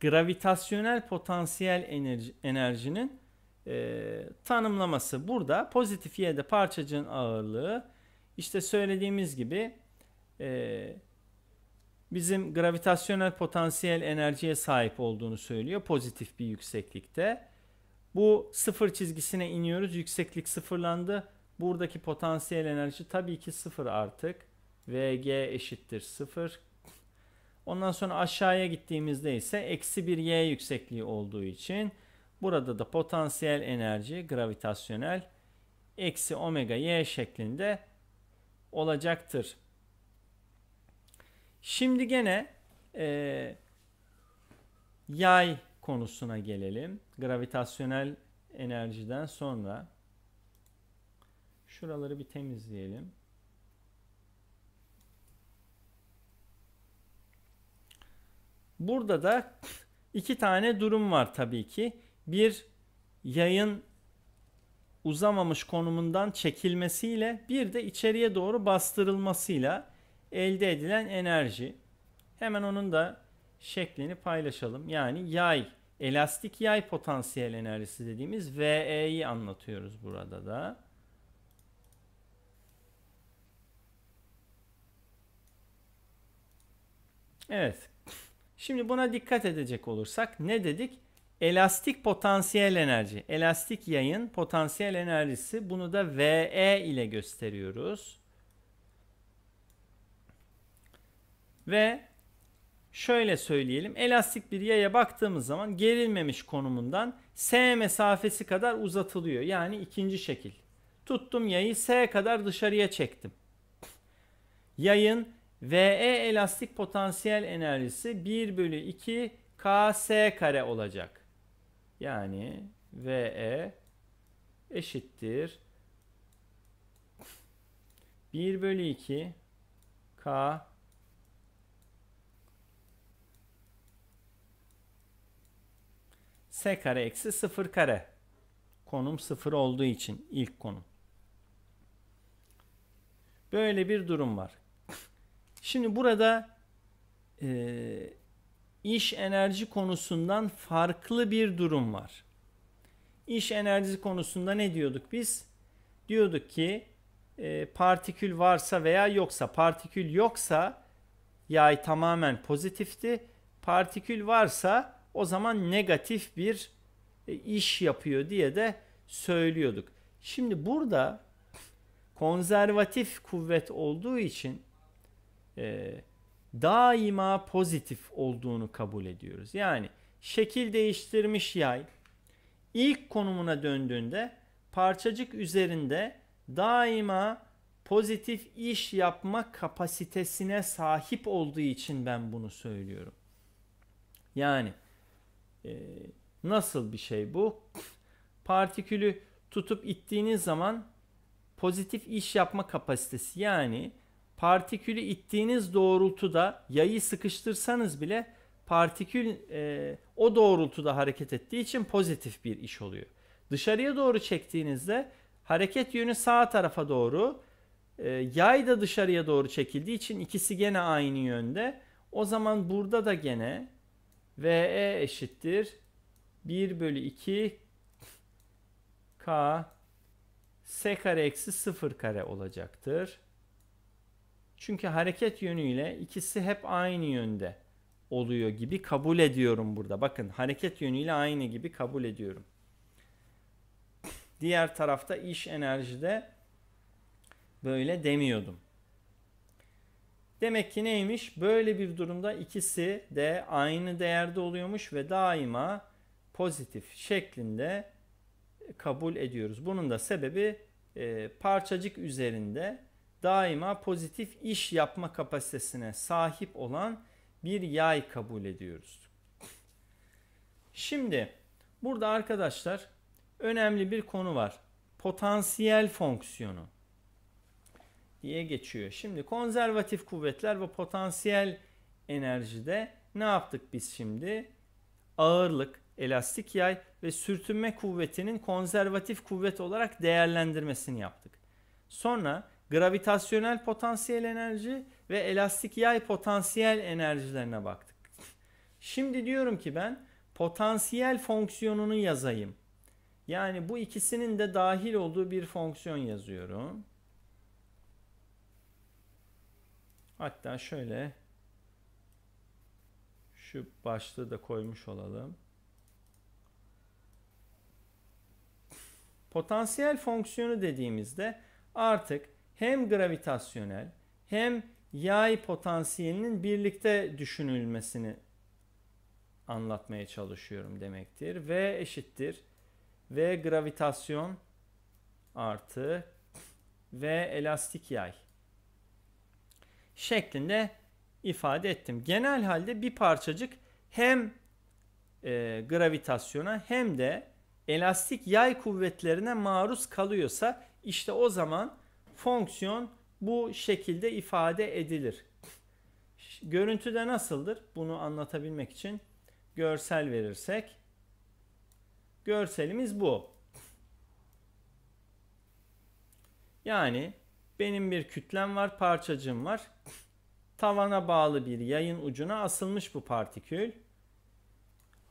gravitasyonel potansiyel enerji, enerjinin e, tanımlaması. Burada pozitif y'de parçacığın ağırlığı işte söylediğimiz gibi e, bizim gravitasyonel potansiyel enerjiye sahip olduğunu söylüyor pozitif bir yükseklikte. Bu sıfır çizgisine iniyoruz. Yükseklik sıfırlandı. Buradaki potansiyel enerji tabii ki sıfır artık. Vg eşittir sıfır. Ondan sonra aşağıya gittiğimizde ise eksi bir y yüksekliği olduğu için burada da potansiyel enerji gravitasyonel eksi omega y şeklinde olacaktır. Şimdi gene e, yay konusuna gelelim. Gravitasyonel enerjiden sonra şuraları bir temizleyelim. Burada da iki tane durum var tabii ki. Bir yayın uzamamış konumundan çekilmesiyle bir de içeriye doğru bastırılmasıyla elde edilen enerji. Hemen onun da şeklini paylaşalım. Yani yay, elastik yay potansiyel enerjisi dediğimiz VE'yi anlatıyoruz burada da. Evet. Şimdi buna dikkat edecek olursak ne dedik? Elastik potansiyel enerji. Elastik yayın potansiyel enerjisi. Bunu da VE ile gösteriyoruz. ve şöyle söyleyelim elastik bir yaya baktığımız zaman gerilmemiş konumundan S mesafesi kadar uzatılıyor. Yani ikinci şekil. Tuttum yayı S kadar dışarıya çektim. Yayın VE elastik potansiyel enerjisi 1 bölü 2 KS kare olacak. Yani VE eşittir 1 bölü 2 K S kare eksi 0 kare. Konum 0 olduğu için ilk konum. Böyle bir durum var. Şimdi burada e, iş enerji konusundan farklı bir durum var. İş enerjisi konusunda ne diyorduk biz? Diyorduk ki e, partikül varsa veya yoksa, partikül yoksa yay tamamen pozitifti. Partikül varsa o zaman negatif bir e, iş yapıyor diye de söylüyorduk. Şimdi burada konservatif kuvvet olduğu için e, daima pozitif olduğunu kabul ediyoruz. Yani şekil değiştirmiş yay ilk konumuna döndüğünde parçacık üzerinde daima pozitif iş yapma kapasitesine sahip olduğu için ben bunu söylüyorum. Yani ee, nasıl bir şey bu? Partikülü tutup ittiğiniz zaman pozitif iş yapma kapasitesi yani partikülü ittiğiniz doğrultuda yayı sıkıştırsanız bile partikül e, o doğrultuda hareket ettiği için pozitif bir iş oluyor. Dışarıya doğru çektiğinizde hareket yönü sağ tarafa doğru, e, yay da dışarıya doğru çekildiği için ikisi gene aynı yönde. O zaman burada da gene VE e eşittir 1 bölü 2 K S kare eksi 0 kare olacaktır. Çünkü hareket yönüyle ikisi hep aynı yönde oluyor gibi kabul ediyorum burada. Bakın hareket yönüyle aynı gibi kabul ediyorum. Diğer tarafta iş enerjide böyle demiyordum. Demek ki neymiş? Böyle bir durumda ikisi de aynı değerde oluyormuş ve daima pozitif şeklinde kabul ediyoruz. Bunun da sebebi e, parçacık üzerinde daima pozitif iş yapma kapasitesine sahip olan bir yay kabul ediyoruz. Şimdi burada arkadaşlar önemli bir konu var. Potansiyel fonksiyonu diye geçiyor. Şimdi konservatif kuvvetler ve potansiyel enerjide ne yaptık biz şimdi? Ağırlık, elastik yay ve sürtünme kuvvetinin konservatif kuvvet olarak değerlendirmesini yaptık. Sonra gravitasyonel potansiyel enerji ve elastik yay potansiyel enerjilerine baktık. Şimdi diyorum ki ben potansiyel fonksiyonunu yazayım. Yani bu ikisinin de dahil olduğu bir fonksiyon yazıyorum. Hatta şöyle şu başlığı da koymuş olalım. Potansiyel fonksiyonu dediğimizde artık hem gravitasyonel hem yay potansiyelinin birlikte düşünülmesini anlatmaya çalışıyorum demektir. V eşittir. V gravitasyon artı V elastik yay şeklinde ifade ettim. Genel halde bir parçacık hem e, gravitasyona hem de elastik yay kuvvetlerine maruz kalıyorsa işte o zaman fonksiyon bu şekilde ifade edilir. Görüntüde nasıldır? Bunu anlatabilmek için görsel verirsek. Görselimiz bu. Yani benim bir kütlem var, parçacığım var. Tavana bağlı bir yayın ucuna asılmış bu partikül.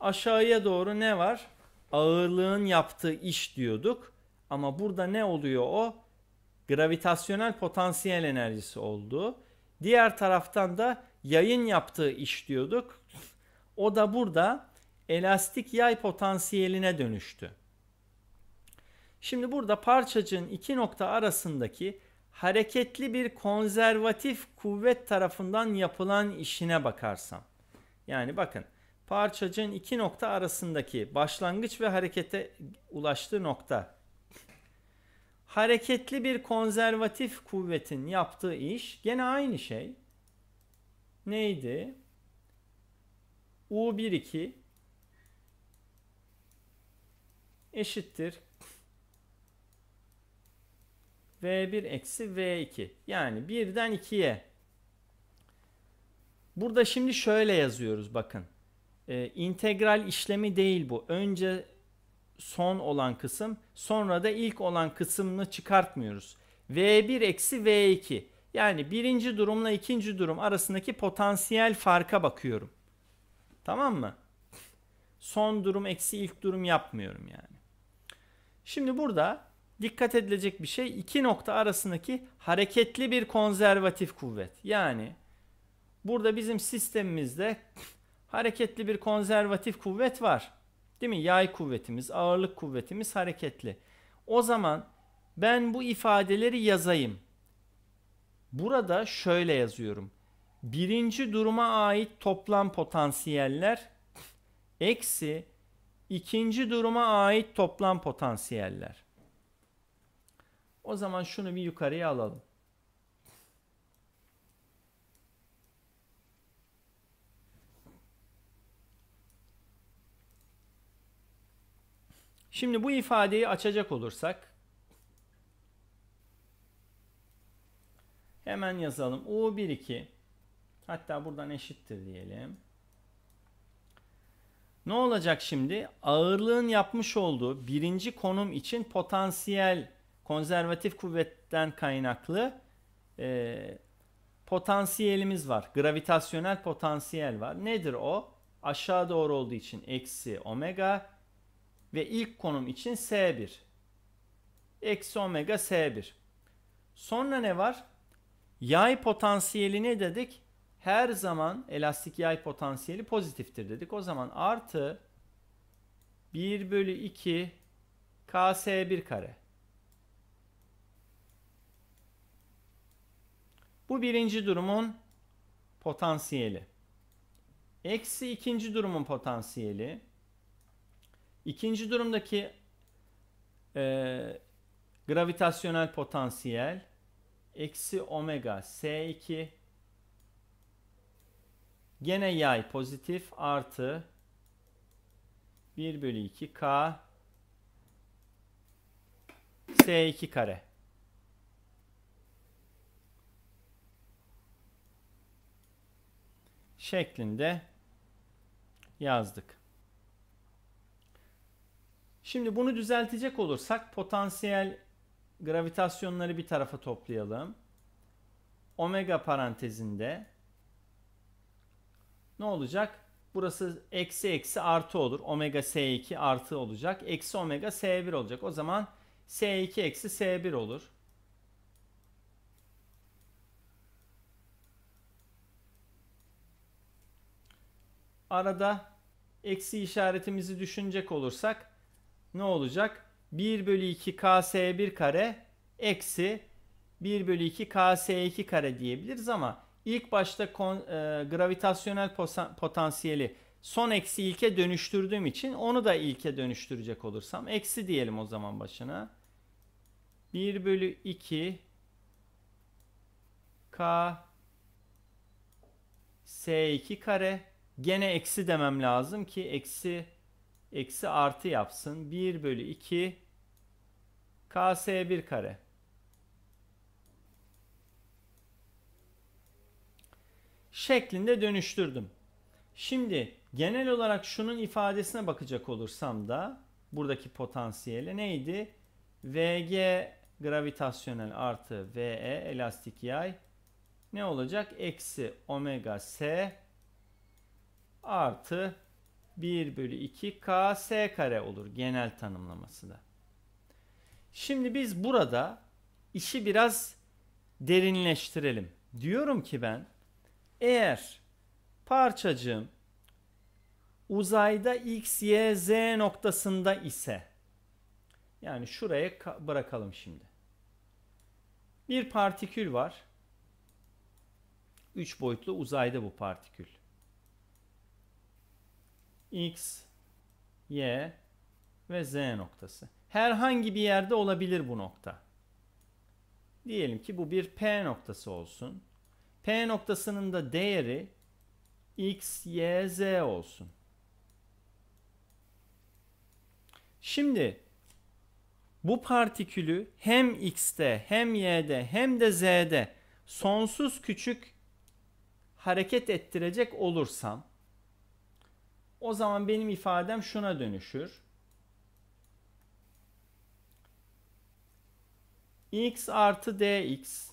Aşağıya doğru ne var? Ağırlığın yaptığı iş diyorduk. Ama burada ne oluyor o? Gravitasyonel potansiyel enerjisi olduğu. Diğer taraftan da yayın yaptığı iş diyorduk. O da burada elastik yay potansiyeline dönüştü. Şimdi burada parçacığın iki nokta arasındaki hareketli bir konservatif kuvvet tarafından yapılan işine bakarsam. Yani bakın parçacığın iki nokta arasındaki başlangıç ve harekete ulaştığı nokta. Hareketli bir konservatif kuvvetin yaptığı iş gene aynı şey. Neydi? U12 eşittir V1 eksi V2. Yani 1'den 2'ye. Burada şimdi şöyle yazıyoruz bakın. Ee, integral işlemi değil bu. Önce son olan kısım sonra da ilk olan kısmını çıkartmıyoruz. V1 eksi V2. Yani birinci durumla ikinci durum arasındaki potansiyel farka bakıyorum. Tamam mı? Son durum eksi ilk durum yapmıyorum yani. Şimdi burada dikkat edilecek bir şey iki nokta arasındaki hareketli bir konservatif kuvvet. Yani burada bizim sistemimizde hareketli bir konservatif kuvvet var. Değil mi? Yay kuvvetimiz, ağırlık kuvvetimiz hareketli. O zaman ben bu ifadeleri yazayım. Burada şöyle yazıyorum. Birinci duruma ait toplam potansiyeller eksi ikinci duruma ait toplam potansiyeller. O zaman şunu bir yukarıya alalım. Şimdi bu ifadeyi açacak olursak hemen yazalım. U12 hatta buradan eşittir diyelim. Ne olacak şimdi? Ağırlığın yapmış olduğu birinci konum için potansiyel konservatif kuvvetten kaynaklı e, potansiyelimiz var. Gravitasyonel potansiyel var. Nedir o? Aşağı doğru olduğu için eksi omega ve ilk konum için S1. Eksi omega S1. Sonra ne var? Yay potansiyeli ne dedik? Her zaman elastik yay potansiyeli pozitiftir dedik. O zaman artı 1 bölü 2 KS1 kare. Bu birinci durumun potansiyeli. Eksi ikinci durumun potansiyeli. İkinci durumdaki e, gravitasyonel potansiyel eksi omega S2 gene yay pozitif artı 1 bölü 2 K S2 kare. şeklinde yazdık. Şimdi bunu düzeltecek olursak potansiyel gravitasyonları bir tarafa toplayalım. Omega parantezinde ne olacak? Burası eksi eksi artı olur. Omega S2 artı olacak. Eksi omega S1 olacak. O zaman S2 eksi S1 olur. Arada eksi işaretimizi düşünecek olursak ne olacak? 1 bölü 2 ks1 kare eksi 1 bölü 2 ks2 kare diyebiliriz ama ilk başta kon, e, gravitasyonel potansiyeli son eksi ilke dönüştürdüğüm için onu da ilke dönüştürecek olursam eksi diyelim o zaman başına. 1 bölü 2 k s2 kare Gene eksi demem lazım ki eksi eksi artı yapsın. 1 bölü 2 KS1 kare. Şeklinde dönüştürdüm. Şimdi genel olarak şunun ifadesine bakacak olursam da buradaki potansiyeli neydi? VG gravitasyonel artı VE elastik yay ne olacak? Eksi omega S artı 1 bölü 2 ks kare olur genel tanımlaması da. Şimdi biz burada işi biraz derinleştirelim. Diyorum ki ben eğer parçacığım uzayda x, y, z noktasında ise yani şuraya bırakalım şimdi. Bir partikül var. 3 boyutlu uzayda bu partikül x, y ve z noktası. Herhangi bir yerde olabilir bu nokta. Diyelim ki bu bir P noktası olsun. P noktasının da değeri x, y, z olsun. Şimdi bu partikülü hem x'te hem y'de hem de z'de sonsuz küçük hareket ettirecek olursam o zaman benim ifadem şuna dönüşür. x artı dx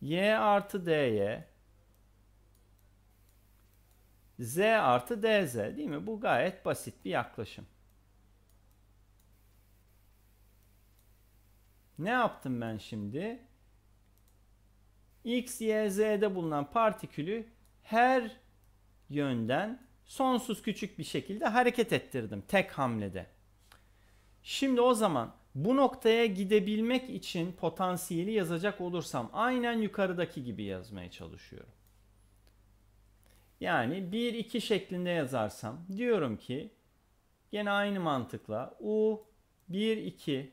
y artı dy z artı dz değil mi? Bu gayet basit bir yaklaşım. Ne yaptım ben şimdi? X, Y, Z'de bulunan partikülü her yönden sonsuz küçük bir şekilde hareket ettirdim tek hamlede. Şimdi o zaman bu noktaya gidebilmek için potansiyeli yazacak olursam aynen yukarıdaki gibi yazmaya çalışıyorum. Yani 1-2 şeklinde yazarsam diyorum ki gene aynı mantıkla U 1-2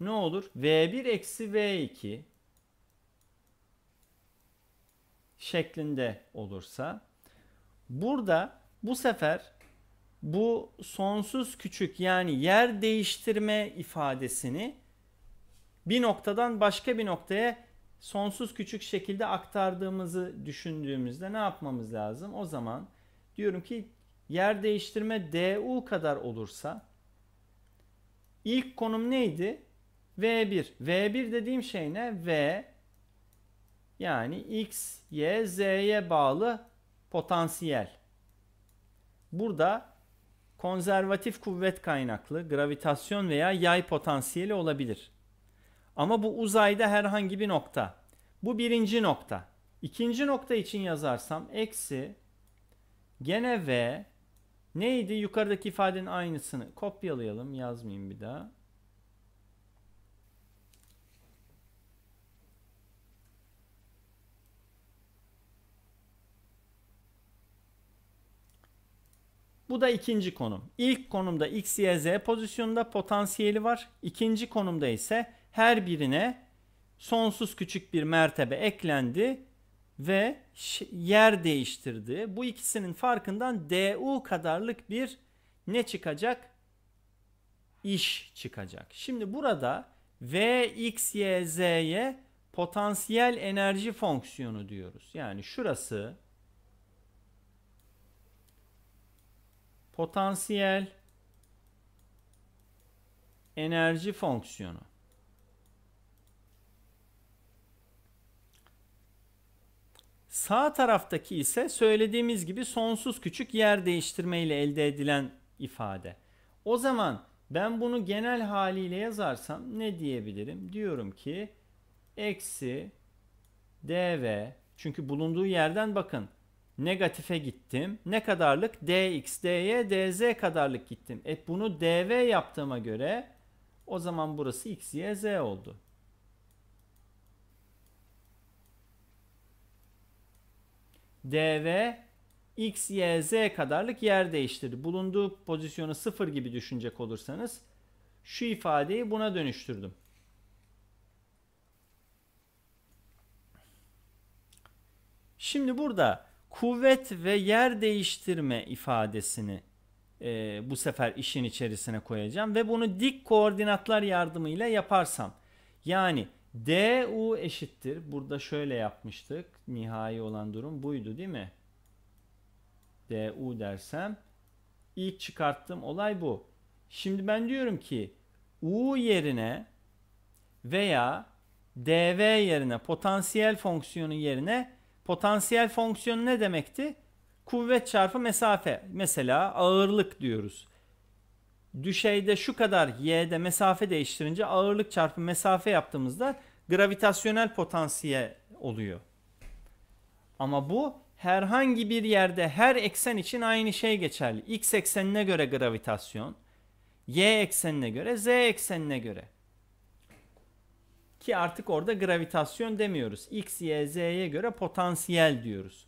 ne olur? V1 eksi V2 şeklinde olursa burada bu sefer bu sonsuz küçük yani yer değiştirme ifadesini bir noktadan başka bir noktaya sonsuz küçük şekilde aktardığımızı düşündüğümüzde ne yapmamız lazım? O zaman diyorum ki yer değiştirme du kadar olursa ilk konum neydi? V1. V1 dediğim şey ne? V yani x, y, z'ye bağlı potansiyel. Burada konservatif kuvvet kaynaklı gravitasyon veya yay potansiyeli olabilir. Ama bu uzayda herhangi bir nokta. Bu birinci nokta. İkinci nokta için yazarsam eksi gene v neydi yukarıdaki ifadenin aynısını kopyalayalım yazmayayım bir daha. Bu da ikinci konum. İlk konumda X, Y, Z pozisyonunda potansiyeli var. İkinci konumda ise her birine sonsuz küçük bir mertebe eklendi ve yer değiştirdi. Bu ikisinin farkından DU kadarlık bir ne çıkacak? İş çıkacak. Şimdi burada V, X, Y, Z'ye potansiyel enerji fonksiyonu diyoruz. Yani şurası potansiyel enerji fonksiyonu. Sağ taraftaki ise söylediğimiz gibi sonsuz küçük yer değiştirme ile elde edilen ifade. O zaman ben bunu genel haliyle yazarsam ne diyebilirim? Diyorum ki eksi dv çünkü bulunduğu yerden bakın negatife gittim. Ne kadarlık? dx, dy, dz kadarlık gittim. E bunu dv yaptığıma göre o zaman burası x, y, z oldu. dv x, y, z kadarlık yer değiştirdi. Bulunduğu pozisyonu sıfır gibi düşünecek olursanız şu ifadeyi buna dönüştürdüm. Şimdi burada kuvvet ve yer değiştirme ifadesini e, bu sefer işin içerisine koyacağım ve bunu dik koordinatlar yardımıyla yaparsam yani du eşittir burada şöyle yapmıştık nihai olan durum buydu değil mi du dersem ilk çıkarttığım olay bu şimdi ben diyorum ki u yerine veya dv yerine potansiyel fonksiyonu yerine Potansiyel fonksiyon ne demekti? Kuvvet çarpı mesafe. Mesela ağırlık diyoruz. Düşeyde şu kadar y'de mesafe değiştirince ağırlık çarpı mesafe yaptığımızda gravitasyonel potansiyel oluyor. Ama bu herhangi bir yerde her eksen için aynı şey geçerli. X eksenine göre gravitasyon, y eksenine göre, z eksenine göre. Ki artık orada gravitasyon demiyoruz. X, Y, Z'ye göre potansiyel diyoruz.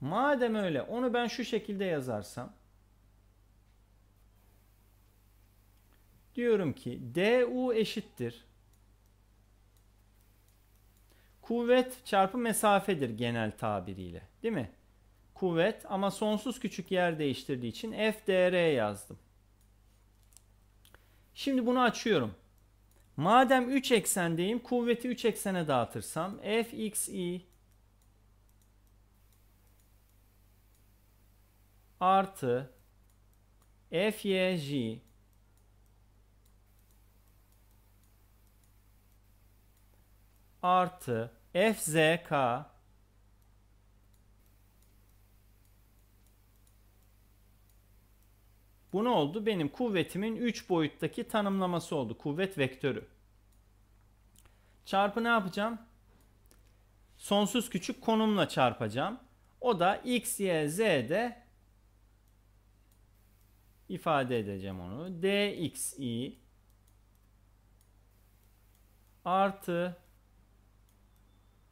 Madem öyle onu ben şu şekilde yazarsam. Diyorum ki DU eşittir. Kuvvet çarpı mesafedir genel tabiriyle. Değil mi? Kuvvet ama sonsuz küçük yer değiştirdiği için FDR yazdım. Şimdi bunu açıyorum. Madem 3 eksendeyim kuvveti 3 eksene dağıtırsam fxi artı fyj artı fzk Bu ne oldu? Benim kuvvetimin 3 boyuttaki tanımlaması oldu. Kuvvet vektörü. Çarpı ne yapacağım? Sonsuz küçük konumla çarpacağım. O da x, y, z'de ifade edeceğim onu. dxi artı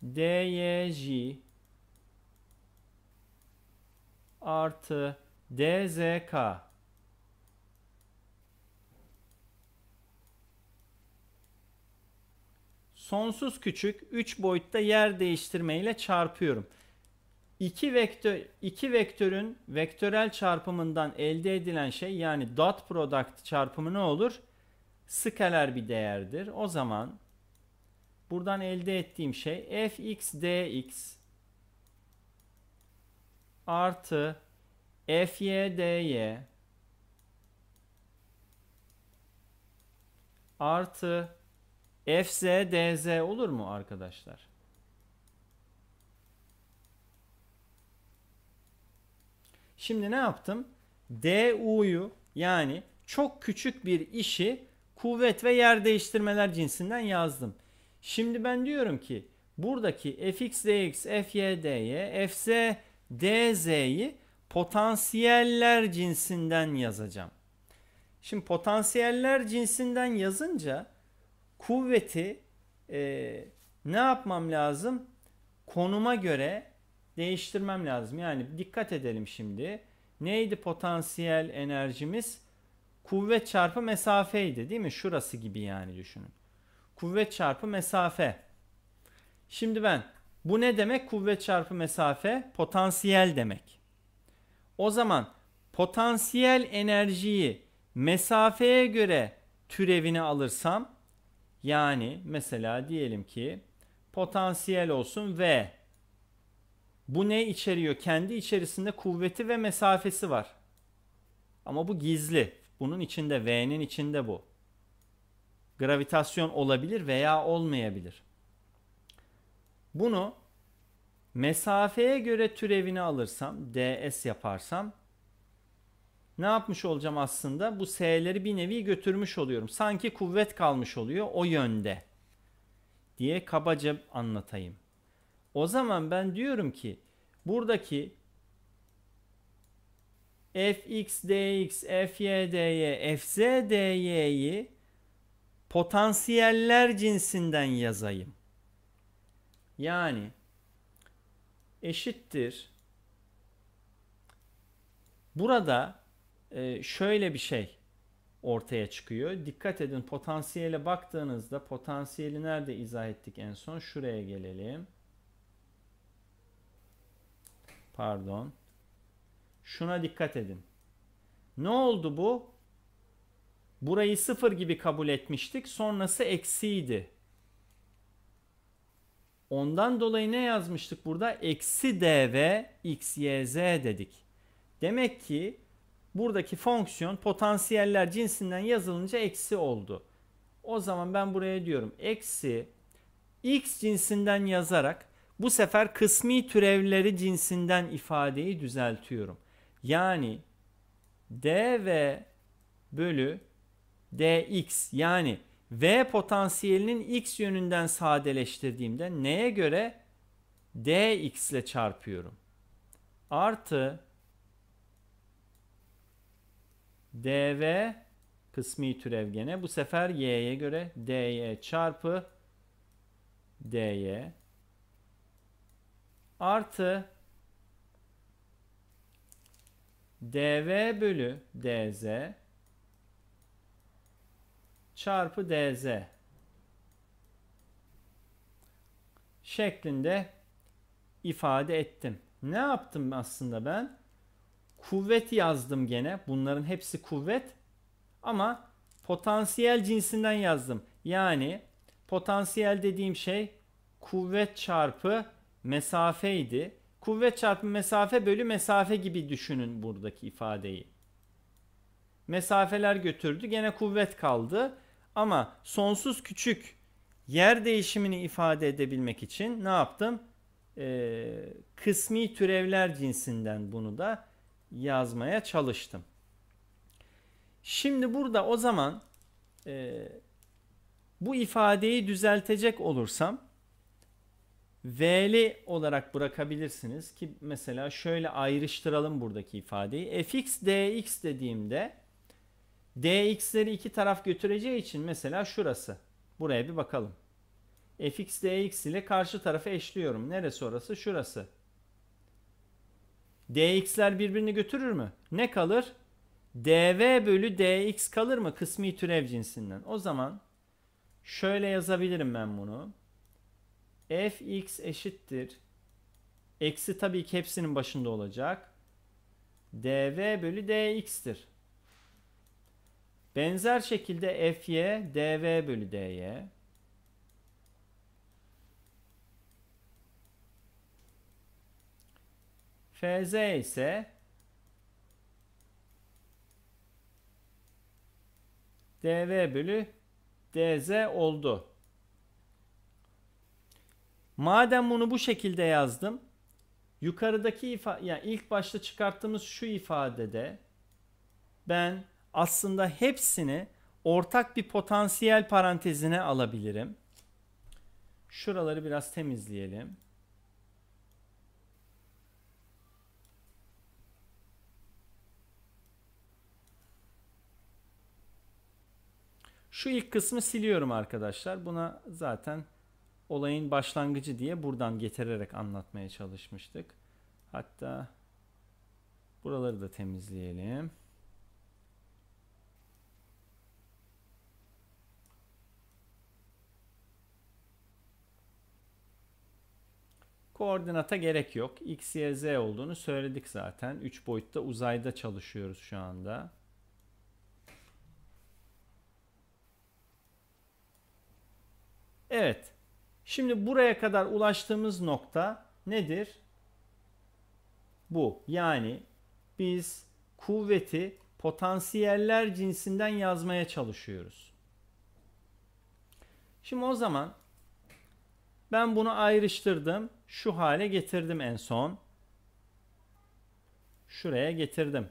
dyj artı dzk sonsuz küçük 3 boyutta yer değiştirmeyle çarpıyorum. İki, vektör, iki vektörün vektörel çarpımından elde edilen şey yani dot product çarpımı ne olur? Skaler bir değerdir. O zaman buradan elde ettiğim şey fx dx artı fy dy artı FZ, DZ olur mu arkadaşlar? Şimdi ne yaptım? DU'yu yani çok küçük bir işi kuvvet ve yer değiştirmeler cinsinden yazdım. Şimdi ben diyorum ki buradaki fx, dx, fy, dy, fz, dz'yi potansiyeller cinsinden yazacağım. Şimdi potansiyeller cinsinden yazınca kuvveti e, ne yapmam lazım? Konuma göre değiştirmem lazım. Yani dikkat edelim şimdi. Neydi potansiyel enerjimiz? Kuvvet çarpı mesafeydi değil mi? Şurası gibi yani düşünün. Kuvvet çarpı mesafe. Şimdi ben bu ne demek? Kuvvet çarpı mesafe potansiyel demek. O zaman potansiyel enerjiyi mesafeye göre türevini alırsam yani mesela diyelim ki potansiyel olsun V. Bu ne içeriyor? Kendi içerisinde kuvveti ve mesafesi var. Ama bu gizli. Bunun içinde V'nin içinde bu. Gravitasyon olabilir veya olmayabilir. Bunu mesafeye göre türevini alırsam, ds yaparsam ne yapmış olacağım aslında? Bu S'leri bir nevi götürmüş oluyorum. Sanki kuvvet kalmış oluyor o yönde diye kabaca anlatayım. O zaman ben diyorum ki buradaki fx dx, fy dy, fz dy'yi potansiyeller cinsinden yazayım. Yani eşittir. Burada ee, şöyle bir şey ortaya çıkıyor. Dikkat edin potansiyele baktığınızda potansiyeli nerede izah ettik en son? Şuraya gelelim. Pardon. Şuna dikkat edin. Ne oldu bu? Burayı sıfır gibi kabul etmiştik. Sonrası eksiydi. Ondan dolayı ne yazmıştık burada? Eksi dv xyz dedik. Demek ki buradaki fonksiyon potansiyeller cinsinden yazılınca eksi oldu. O zaman ben buraya diyorum eksi x cinsinden yazarak bu sefer kısmi türevleri cinsinden ifadeyi düzeltiyorum. Yani d dv bölü dx yani v potansiyelinin x yönünden sadeleştirdiğimde neye göre dx ile çarpıyorum. Artı dv kısmi türev gene. Bu sefer y'ye göre dy çarpı dy artı dv bölü dz çarpı dz şeklinde ifade ettim. Ne yaptım aslında ben? kuvvet yazdım gene. Bunların hepsi kuvvet ama potansiyel cinsinden yazdım. Yani potansiyel dediğim şey kuvvet çarpı mesafeydi. Kuvvet çarpı mesafe bölü mesafe gibi düşünün buradaki ifadeyi. Mesafeler götürdü gene kuvvet kaldı ama sonsuz küçük yer değişimini ifade edebilmek için ne yaptım? Ee, kısmi türevler cinsinden bunu da yazmaya çalıştım. Şimdi burada o zaman e, bu ifadeyi düzeltecek olursam V'li olarak bırakabilirsiniz ki mesela şöyle ayrıştıralım buradaki ifadeyi. fx dx dediğimde dx'leri iki taraf götüreceği için mesela şurası. Buraya bir bakalım. fx dx ile karşı tarafı eşliyorum. Neresi orası? Şurası dx'ler birbirini götürür mü? Ne kalır? dv bölü dx kalır mı kısmi türev cinsinden? O zaman şöyle yazabilirim ben bunu. fx eşittir. Eksi tabii ki hepsinin başında olacak. dv bölü dx'tir. Benzer şekilde fy dv bölü dy. Fz ise dv bölü dz oldu. Madem bunu bu şekilde yazdım, yukarıdaki ifade, yani ilk başta çıkarttığımız şu ifadede ben aslında hepsini ortak bir potansiyel parantezine alabilirim. Şuraları biraz temizleyelim. Şu ilk kısmı siliyorum arkadaşlar. Buna zaten olayın başlangıcı diye buradan getirerek anlatmaya çalışmıştık. Hatta buraları da temizleyelim. Koordinata gerek yok. X, Y, Z olduğunu söyledik zaten. 3 boyutta uzayda çalışıyoruz şu anda. Evet. Şimdi buraya kadar ulaştığımız nokta nedir? Bu. Yani biz kuvveti potansiyeller cinsinden yazmaya çalışıyoruz. Şimdi o zaman ben bunu ayrıştırdım. Şu hale getirdim en son. Şuraya getirdim.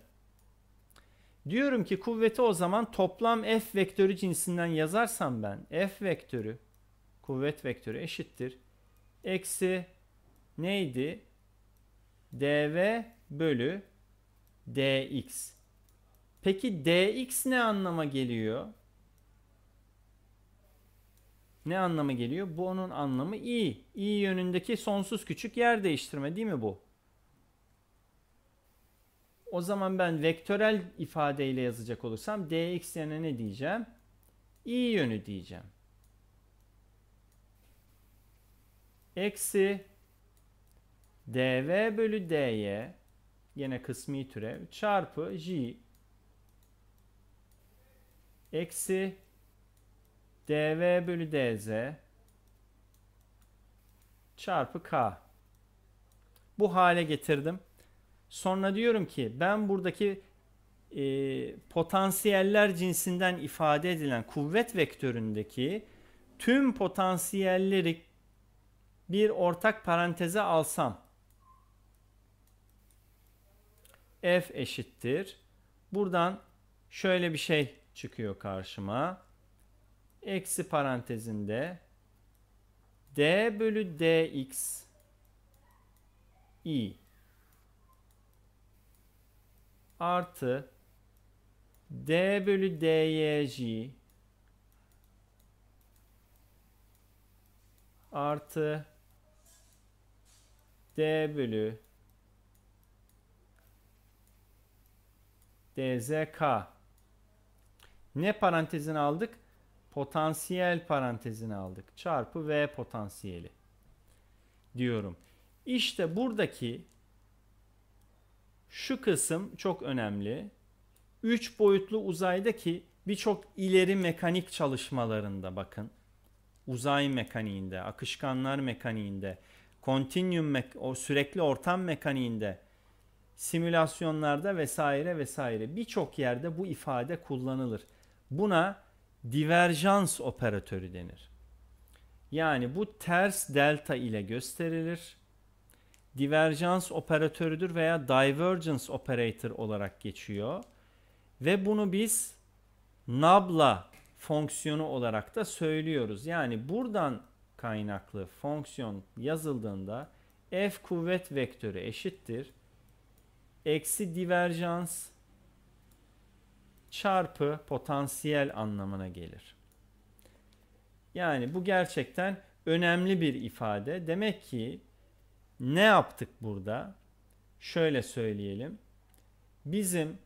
Diyorum ki kuvveti o zaman toplam f vektörü cinsinden yazarsam ben f vektörü kuvvet vektörü eşittir. Eksi neydi? dv bölü dx. Peki dx ne anlama geliyor? Ne anlama geliyor? Bu onun anlamı i. i yönündeki sonsuz küçük yer değiştirme değil mi bu? O zaman ben vektörel ifadeyle yazacak olursam dx yerine ne diyeceğim? i yönü diyeceğim. eksi dv bölü dy yine kısmi türev çarpı j eksi dv bölü dz çarpı k. Bu hale getirdim. Sonra diyorum ki ben buradaki e, potansiyeller cinsinden ifade edilen kuvvet vektöründeki tüm potansiyelleri bir ortak paranteze alsam f eşittir. Buradan şöyle bir şey çıkıyor karşıma. Eksi parantezinde d bölü dx i artı d bölü dyj artı D bölü DZK ne parantezini aldık? Potansiyel parantezini aldık. Çarpı V potansiyeli diyorum. İşte buradaki şu kısım çok önemli. 3 boyutlu uzaydaki birçok ileri mekanik çalışmalarında bakın. Uzay mekaniğinde, akışkanlar mekaniğinde, continuum o sürekli ortam mekaniğinde simülasyonlarda vesaire vesaire birçok yerde bu ifade kullanılır. Buna diverjans operatörü denir. Yani bu ters delta ile gösterilir. Diverjans operatörüdür veya divergence operator olarak geçiyor. Ve bunu biz nabla fonksiyonu olarak da söylüyoruz. Yani buradan kaynaklı fonksiyon yazıldığında f kuvvet vektörü eşittir. Eksi diverjans çarpı potansiyel anlamına gelir. Yani bu gerçekten önemli bir ifade. Demek ki ne yaptık burada? Şöyle söyleyelim. Bizim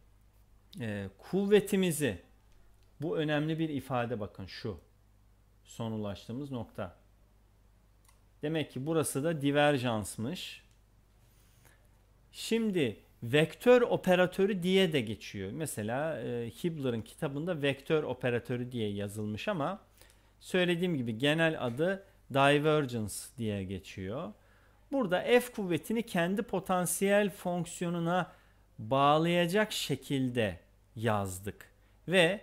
e, kuvvetimizi bu önemli bir ifade bakın şu son ulaştığımız nokta. Demek ki burası da diverjansmış. Şimdi vektör operatörü diye de geçiyor. Mesela e, Hibler'ın kitabında vektör operatörü diye yazılmış ama söylediğim gibi genel adı divergence diye geçiyor. Burada f kuvvetini kendi potansiyel fonksiyonuna bağlayacak şekilde yazdık ve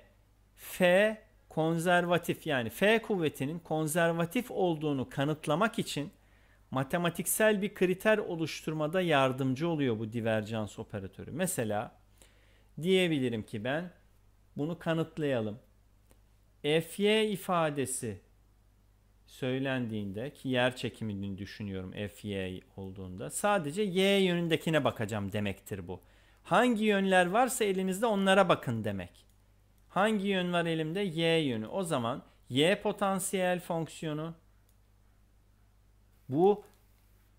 f konservatif yani F kuvvetinin konservatif olduğunu kanıtlamak için matematiksel bir kriter oluşturmada yardımcı oluyor bu diverjans operatörü. Mesela diyebilirim ki ben bunu kanıtlayalım. Fy ifadesi söylendiğinde ki yer çekimini düşünüyorum Fy olduğunda sadece y yönündekine bakacağım demektir bu. Hangi yönler varsa elinizde onlara bakın demek. Hangi yön var elimde? Y yönü. O zaman y potansiyel fonksiyonu bu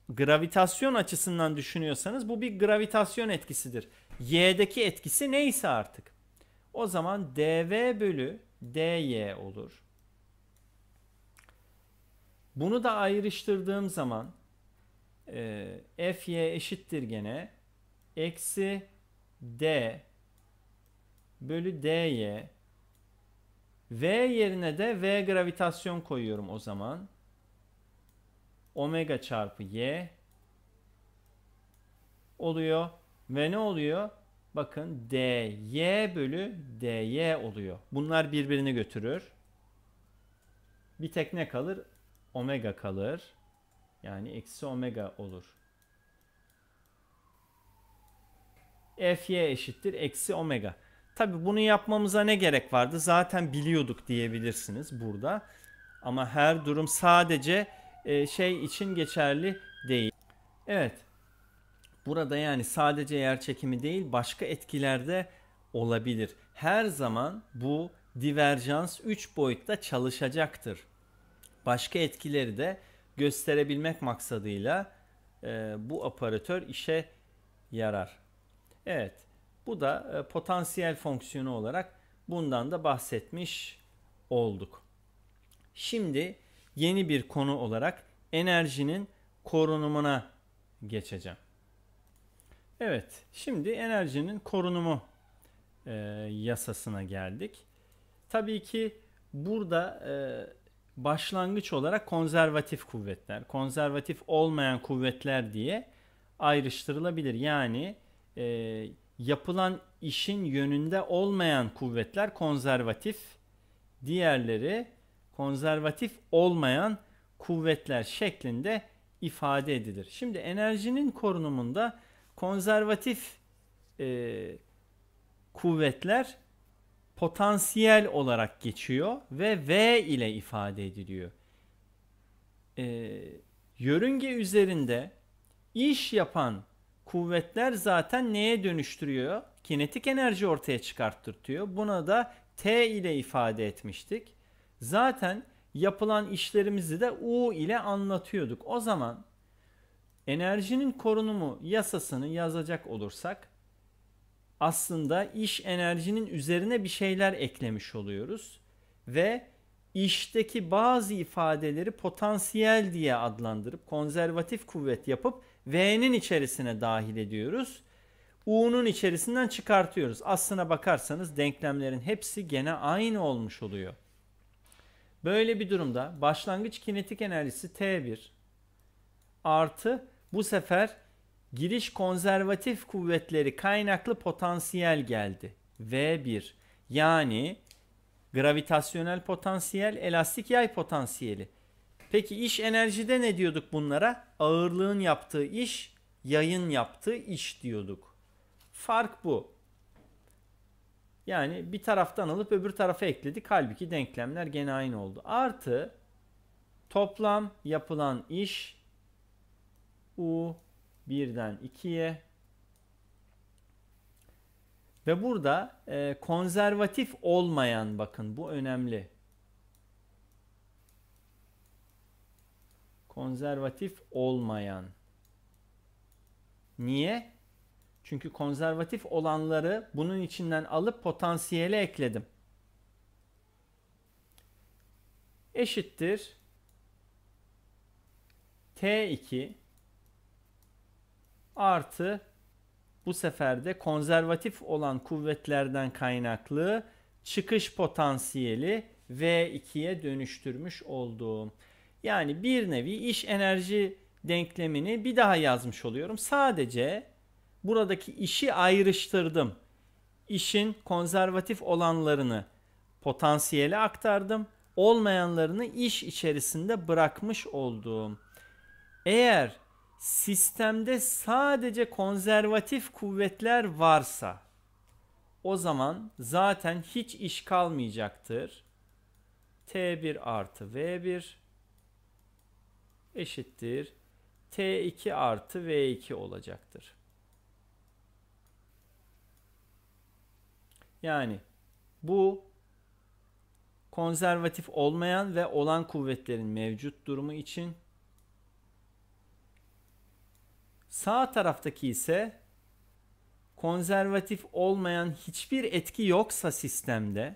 gravitasyon açısından düşünüyorsanız bu bir gravitasyon etkisidir. Y'deki etkisi neyse artık. O zaman dv bölü dy olur. Bunu da ayrıştırdığım zaman e, fy eşittir gene eksi d bölü dy v yerine de v gravitasyon koyuyorum o zaman. Omega çarpı y oluyor. Ve ne oluyor? Bakın dy bölü dy oluyor. Bunlar birbirini götürür. Bir tek ne kalır? Omega kalır. Yani eksi omega olur. Fy eşittir eksi omega. Tabii bunu yapmamıza ne gerek vardı? Zaten biliyorduk diyebilirsiniz burada. Ama her durum sadece e, şey için geçerli değil. Evet. Burada yani sadece yer çekimi değil başka etkiler de olabilir. Her zaman bu diverjans 3 boyutta çalışacaktır. Başka etkileri de gösterebilmek maksadıyla e, bu aparatör işe yarar. Evet. Bu da e, potansiyel fonksiyonu olarak bundan da bahsetmiş olduk. Şimdi yeni bir konu olarak enerjinin korunumuna geçeceğim. Evet, şimdi enerjinin korunumu e, yasasına geldik. Tabii ki burada e, başlangıç olarak konservatif kuvvetler, konservatif olmayan kuvvetler diye ayrıştırılabilir. Yani e, yapılan işin yönünde olmayan kuvvetler konservatif, diğerleri konservatif olmayan kuvvetler şeklinde ifade edilir. Şimdi enerjinin korunumunda konservatif e, kuvvetler potansiyel olarak geçiyor ve V ile ifade ediliyor. E, yörünge üzerinde iş yapan kuvvetler zaten neye dönüştürüyor? Kinetik enerji ortaya çıkarttırtıyor. Buna da T ile ifade etmiştik. Zaten yapılan işlerimizi de U ile anlatıyorduk. O zaman enerjinin korunumu yasasını yazacak olursak aslında iş enerjinin üzerine bir şeyler eklemiş oluyoruz ve işteki bazı ifadeleri potansiyel diye adlandırıp konservatif kuvvet yapıp V'nin içerisine dahil ediyoruz. U'nun içerisinden çıkartıyoruz. Aslına bakarsanız denklemlerin hepsi gene aynı olmuş oluyor. Böyle bir durumda başlangıç kinetik enerjisi T1 artı bu sefer giriş konservatif kuvvetleri kaynaklı potansiyel geldi. V1 yani gravitasyonel potansiyel, elastik yay potansiyeli. Peki iş enerjide ne diyorduk bunlara? Ağırlığın yaptığı iş, yayın yaptığı iş diyorduk. Fark bu. Yani bir taraftan alıp öbür tarafa ekledik. Halbuki denklemler gene aynı oldu. Artı toplam yapılan iş U birden 2'ye ve burada e, konservatif olmayan bakın bu önemli Konservatif olmayan. Niye? Çünkü konservatif olanları bunun içinden alıp potansiyele ekledim. Eşittir T2 artı bu sefer de konservatif olan kuvvetlerden kaynaklı çıkış potansiyeli V2'ye dönüştürmüş olduğum. Yani bir nevi iş enerji denklemini bir daha yazmış oluyorum. Sadece buradaki işi ayrıştırdım. İşin konservatif olanlarını potansiyele aktardım. Olmayanlarını iş içerisinde bırakmış oldum. Eğer sistemde sadece konservatif kuvvetler varsa o zaman zaten hiç iş kalmayacaktır. T1 artı V1 eşittir T2 artı V2 olacaktır. Yani bu konservatif olmayan ve olan kuvvetlerin mevcut durumu için sağ taraftaki ise konservatif olmayan hiçbir etki yoksa sistemde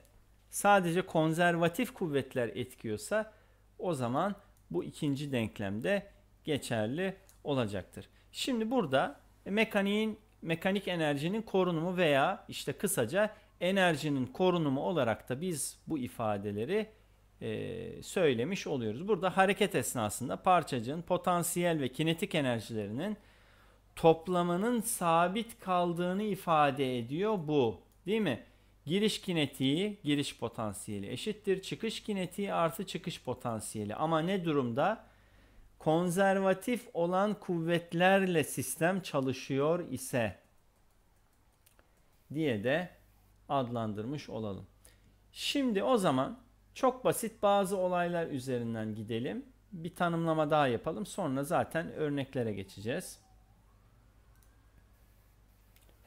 sadece konservatif kuvvetler etkiyorsa o zaman bu ikinci denklemde geçerli olacaktır. Şimdi burada mekaniğin mekanik enerjinin korunumu veya işte kısaca enerjinin korunumu olarak da biz bu ifadeleri e, söylemiş oluyoruz. Burada hareket esnasında parçacığın potansiyel ve kinetik enerjilerinin toplamının sabit kaldığını ifade ediyor bu. Değil mi? Giriş kinetiği giriş potansiyeli eşittir. Çıkış kinetiği artı çıkış potansiyeli. Ama ne durumda? Konservatif olan kuvvetlerle sistem çalışıyor ise diye de adlandırmış olalım. Şimdi o zaman çok basit bazı olaylar üzerinden gidelim. Bir tanımlama daha yapalım. Sonra zaten örneklere geçeceğiz.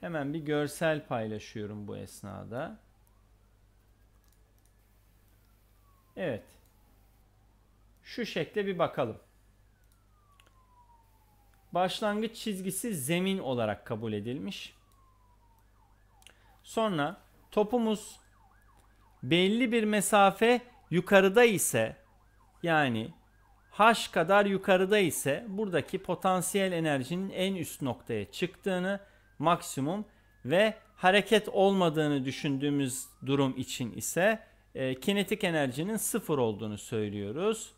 Hemen bir görsel paylaşıyorum bu esnada. Evet. Şu şekle bir bakalım. Başlangıç çizgisi zemin olarak kabul edilmiş. Sonra topumuz belli bir mesafe yukarıda ise yani h kadar yukarıda ise buradaki potansiyel enerjinin en üst noktaya çıktığını maksimum ve hareket olmadığını düşündüğümüz durum için ise e, kinetik enerjinin sıfır olduğunu söylüyoruz.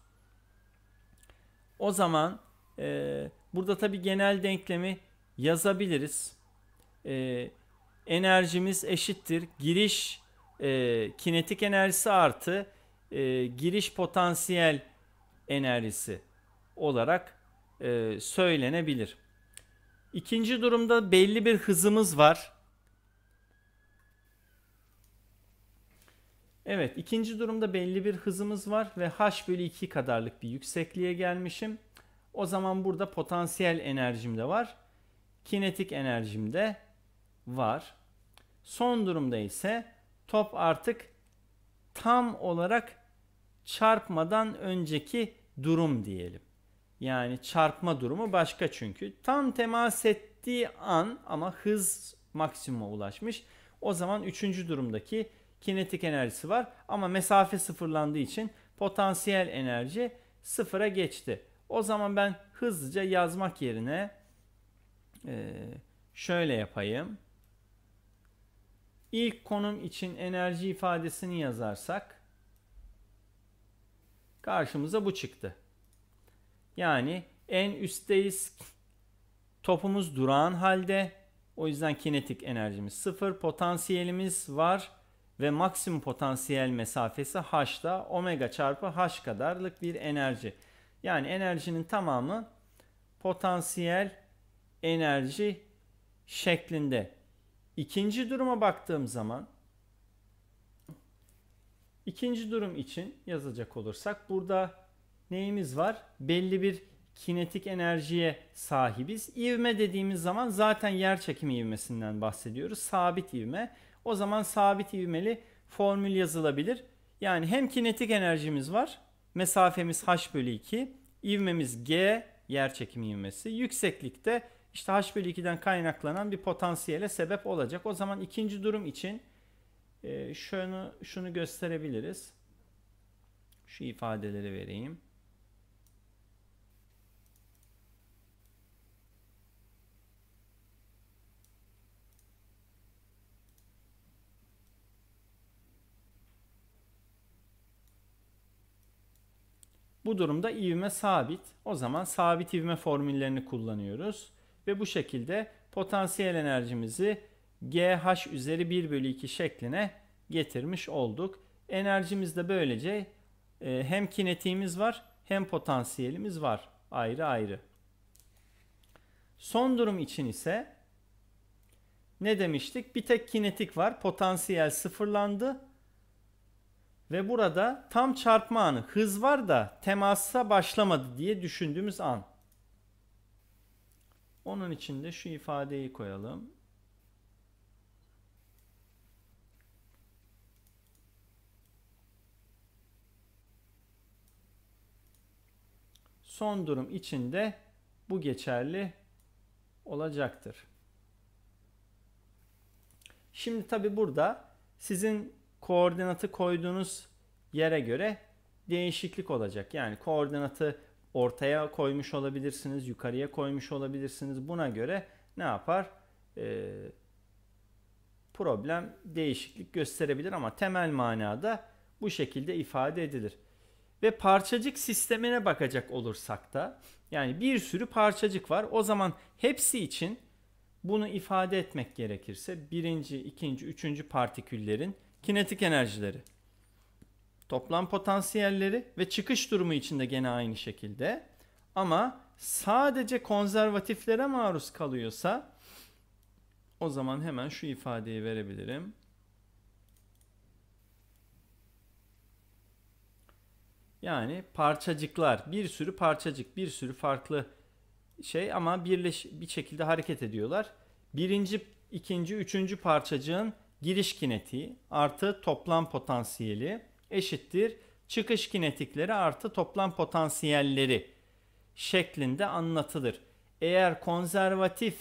O zaman e, burada tabi genel denklemi yazabiliriz. E, enerjimiz eşittir. Giriş e, kinetik enerjisi artı e, giriş potansiyel enerjisi olarak e, söylenebilir. İkinci durumda belli bir hızımız var. Evet ikinci durumda belli bir hızımız var ve h bölü 2 kadarlık bir yüksekliğe gelmişim. O zaman burada potansiyel enerjim de var. Kinetik enerjim de var. Son durumda ise top artık tam olarak çarpmadan önceki durum diyelim. Yani çarpma durumu başka çünkü. Tam temas ettiği an ama hız maksimuma ulaşmış. O zaman üçüncü durumdaki kinetik enerjisi var ama mesafe sıfırlandığı için potansiyel enerji sıfıra geçti. O zaman ben hızlıca yazmak yerine e, şöyle yapayım. İlk konum için enerji ifadesini yazarsak karşımıza bu çıktı. Yani en üstteyiz. Topumuz durağan halde. O yüzden kinetik enerjimiz sıfır. Potansiyelimiz var ve maksimum potansiyel mesafesi h'da omega çarpı h kadarlık bir enerji. Yani enerjinin tamamı potansiyel enerji şeklinde. İkinci duruma baktığım zaman ikinci durum için yazacak olursak burada neyimiz var? Belli bir kinetik enerjiye sahibiz. İvme dediğimiz zaman zaten yer çekimi ivmesinden bahsediyoruz. Sabit ivme. O zaman sabit ivmeli formül yazılabilir. Yani hem kinetik enerjimiz var. Mesafemiz h bölü 2. İvmemiz g yer çekimi ivmesi. Yükseklikte işte h bölü 2'den kaynaklanan bir potansiyele sebep olacak. O zaman ikinci durum için e, şunu şunu gösterebiliriz. Şu ifadeleri vereyim. Bu durumda ivme sabit. O zaman sabit ivme formüllerini kullanıyoruz. Ve bu şekilde potansiyel enerjimizi GH üzeri 1 bölü 2 şekline getirmiş olduk. Enerjimiz de böylece e, hem kinetiğimiz var hem potansiyelimiz var ayrı ayrı. Son durum için ise ne demiştik? Bir tek kinetik var. Potansiyel sıfırlandı. Ve burada tam çarpma anı hız var da temasa başlamadı diye düşündüğümüz an. Onun için de şu ifadeyi koyalım. Son durum içinde bu geçerli olacaktır. Şimdi tabi burada sizin koordinatı koyduğunuz yere göre değişiklik olacak. Yani koordinatı ortaya koymuş olabilirsiniz, yukarıya koymuş olabilirsiniz. Buna göre ne yapar? Ee, problem değişiklik gösterebilir ama temel manada bu şekilde ifade edilir. Ve parçacık sistemine bakacak olursak da yani bir sürü parçacık var. O zaman hepsi için bunu ifade etmek gerekirse birinci, ikinci, üçüncü partiküllerin kinetik enerjileri, toplam potansiyelleri ve çıkış durumu içinde gene aynı şekilde. Ama sadece konservatiflere maruz kalıyorsa o zaman hemen şu ifadeyi verebilirim. Yani parçacıklar, bir sürü parçacık, bir sürü farklı şey ama birleş bir şekilde hareket ediyorlar. Birinci, ikinci, üçüncü parçacığın giriş kinetiği artı toplam potansiyeli eşittir çıkış kinetikleri artı toplam potansiyelleri şeklinde anlatılır. Eğer konservatif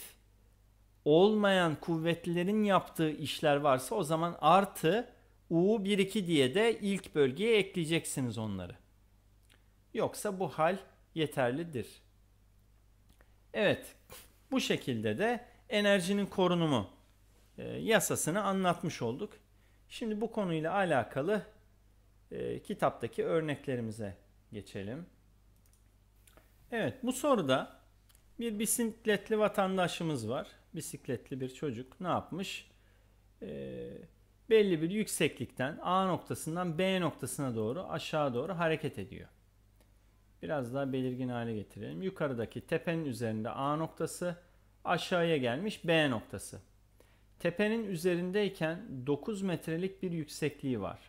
olmayan kuvvetlerin yaptığı işler varsa o zaman artı U1-2 diye de ilk bölgeye ekleyeceksiniz onları. Yoksa bu hal yeterlidir. Evet bu şekilde de enerjinin korunumu e, yasasını anlatmış olduk. Şimdi bu konuyla alakalı e, kitaptaki örneklerimize geçelim. Evet bu soruda bir bisikletli vatandaşımız var. Bisikletli bir çocuk ne yapmış? E, belli bir yükseklikten A noktasından B noktasına doğru aşağı doğru hareket ediyor. Biraz daha belirgin hale getirelim. Yukarıdaki tepenin üzerinde A noktası, aşağıya gelmiş B noktası. Tepenin üzerindeyken 9 metrelik bir yüksekliği var.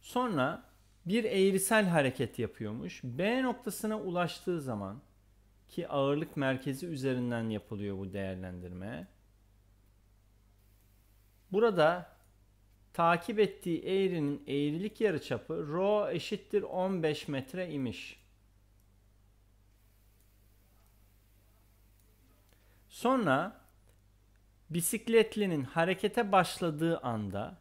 Sonra bir eğrisel hareket yapıyormuş. B noktasına ulaştığı zaman ki ağırlık merkezi üzerinden yapılıyor bu değerlendirme. Burada takip ettiği eğrinin eğrilik yarıçapı rho eşittir 15 metre imiş. Sonra bisikletlinin harekete başladığı anda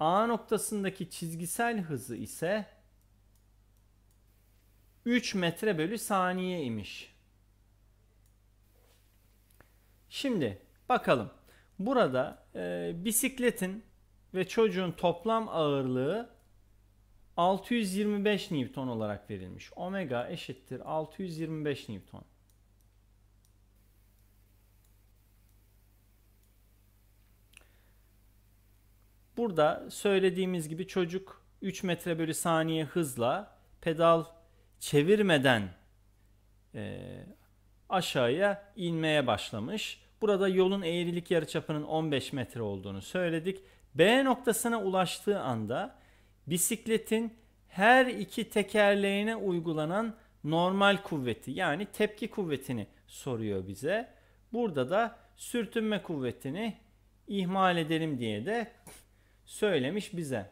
A noktasındaki çizgisel hızı ise 3 metre bölü saniye imiş. Şimdi bakalım. Burada e, bisikletin ve çocuğun toplam ağırlığı 625 Newton olarak verilmiş. Omega eşittir 625 Newton. Burada söylediğimiz gibi çocuk 3 metre bölü saniye hızla pedal çevirmeden e, aşağıya inmeye başlamış. Burada yolun eğrilik yarıçapının 15 metre olduğunu söyledik. B noktasına ulaştığı anda bisikletin her iki tekerleğine uygulanan normal kuvveti yani tepki kuvvetini soruyor bize. Burada da sürtünme kuvvetini ihmal edelim diye de söylemiş bize.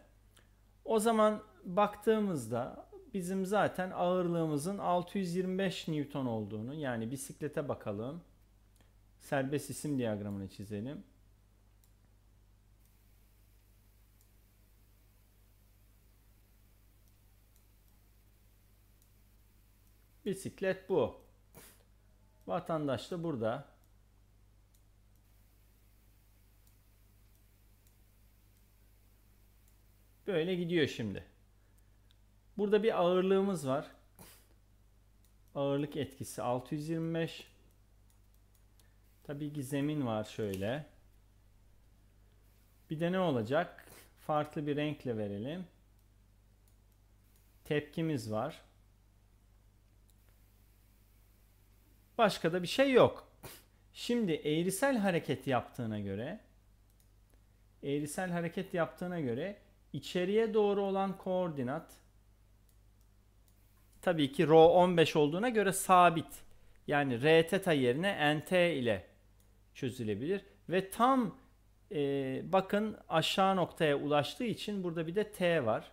O zaman baktığımızda bizim zaten ağırlığımızın 625 Newton olduğunu yani bisiklete bakalım. Serbest isim diyagramını çizelim. Bisiklet bu. Vatandaş da burada Böyle gidiyor şimdi. Burada bir ağırlığımız var. Ağırlık etkisi 625. Tabii ki zemin var şöyle. Bir de ne olacak? Farklı bir renkle verelim. Tepkimiz var. Başka da bir şey yok. Şimdi eğrisel hareket yaptığına göre eğrisel hareket yaptığına göre İçeriye doğru olan koordinat tabii ki rho 15 olduğuna göre sabit. Yani r teta yerine nt ile çözülebilir. Ve tam e, bakın aşağı noktaya ulaştığı için burada bir de t var.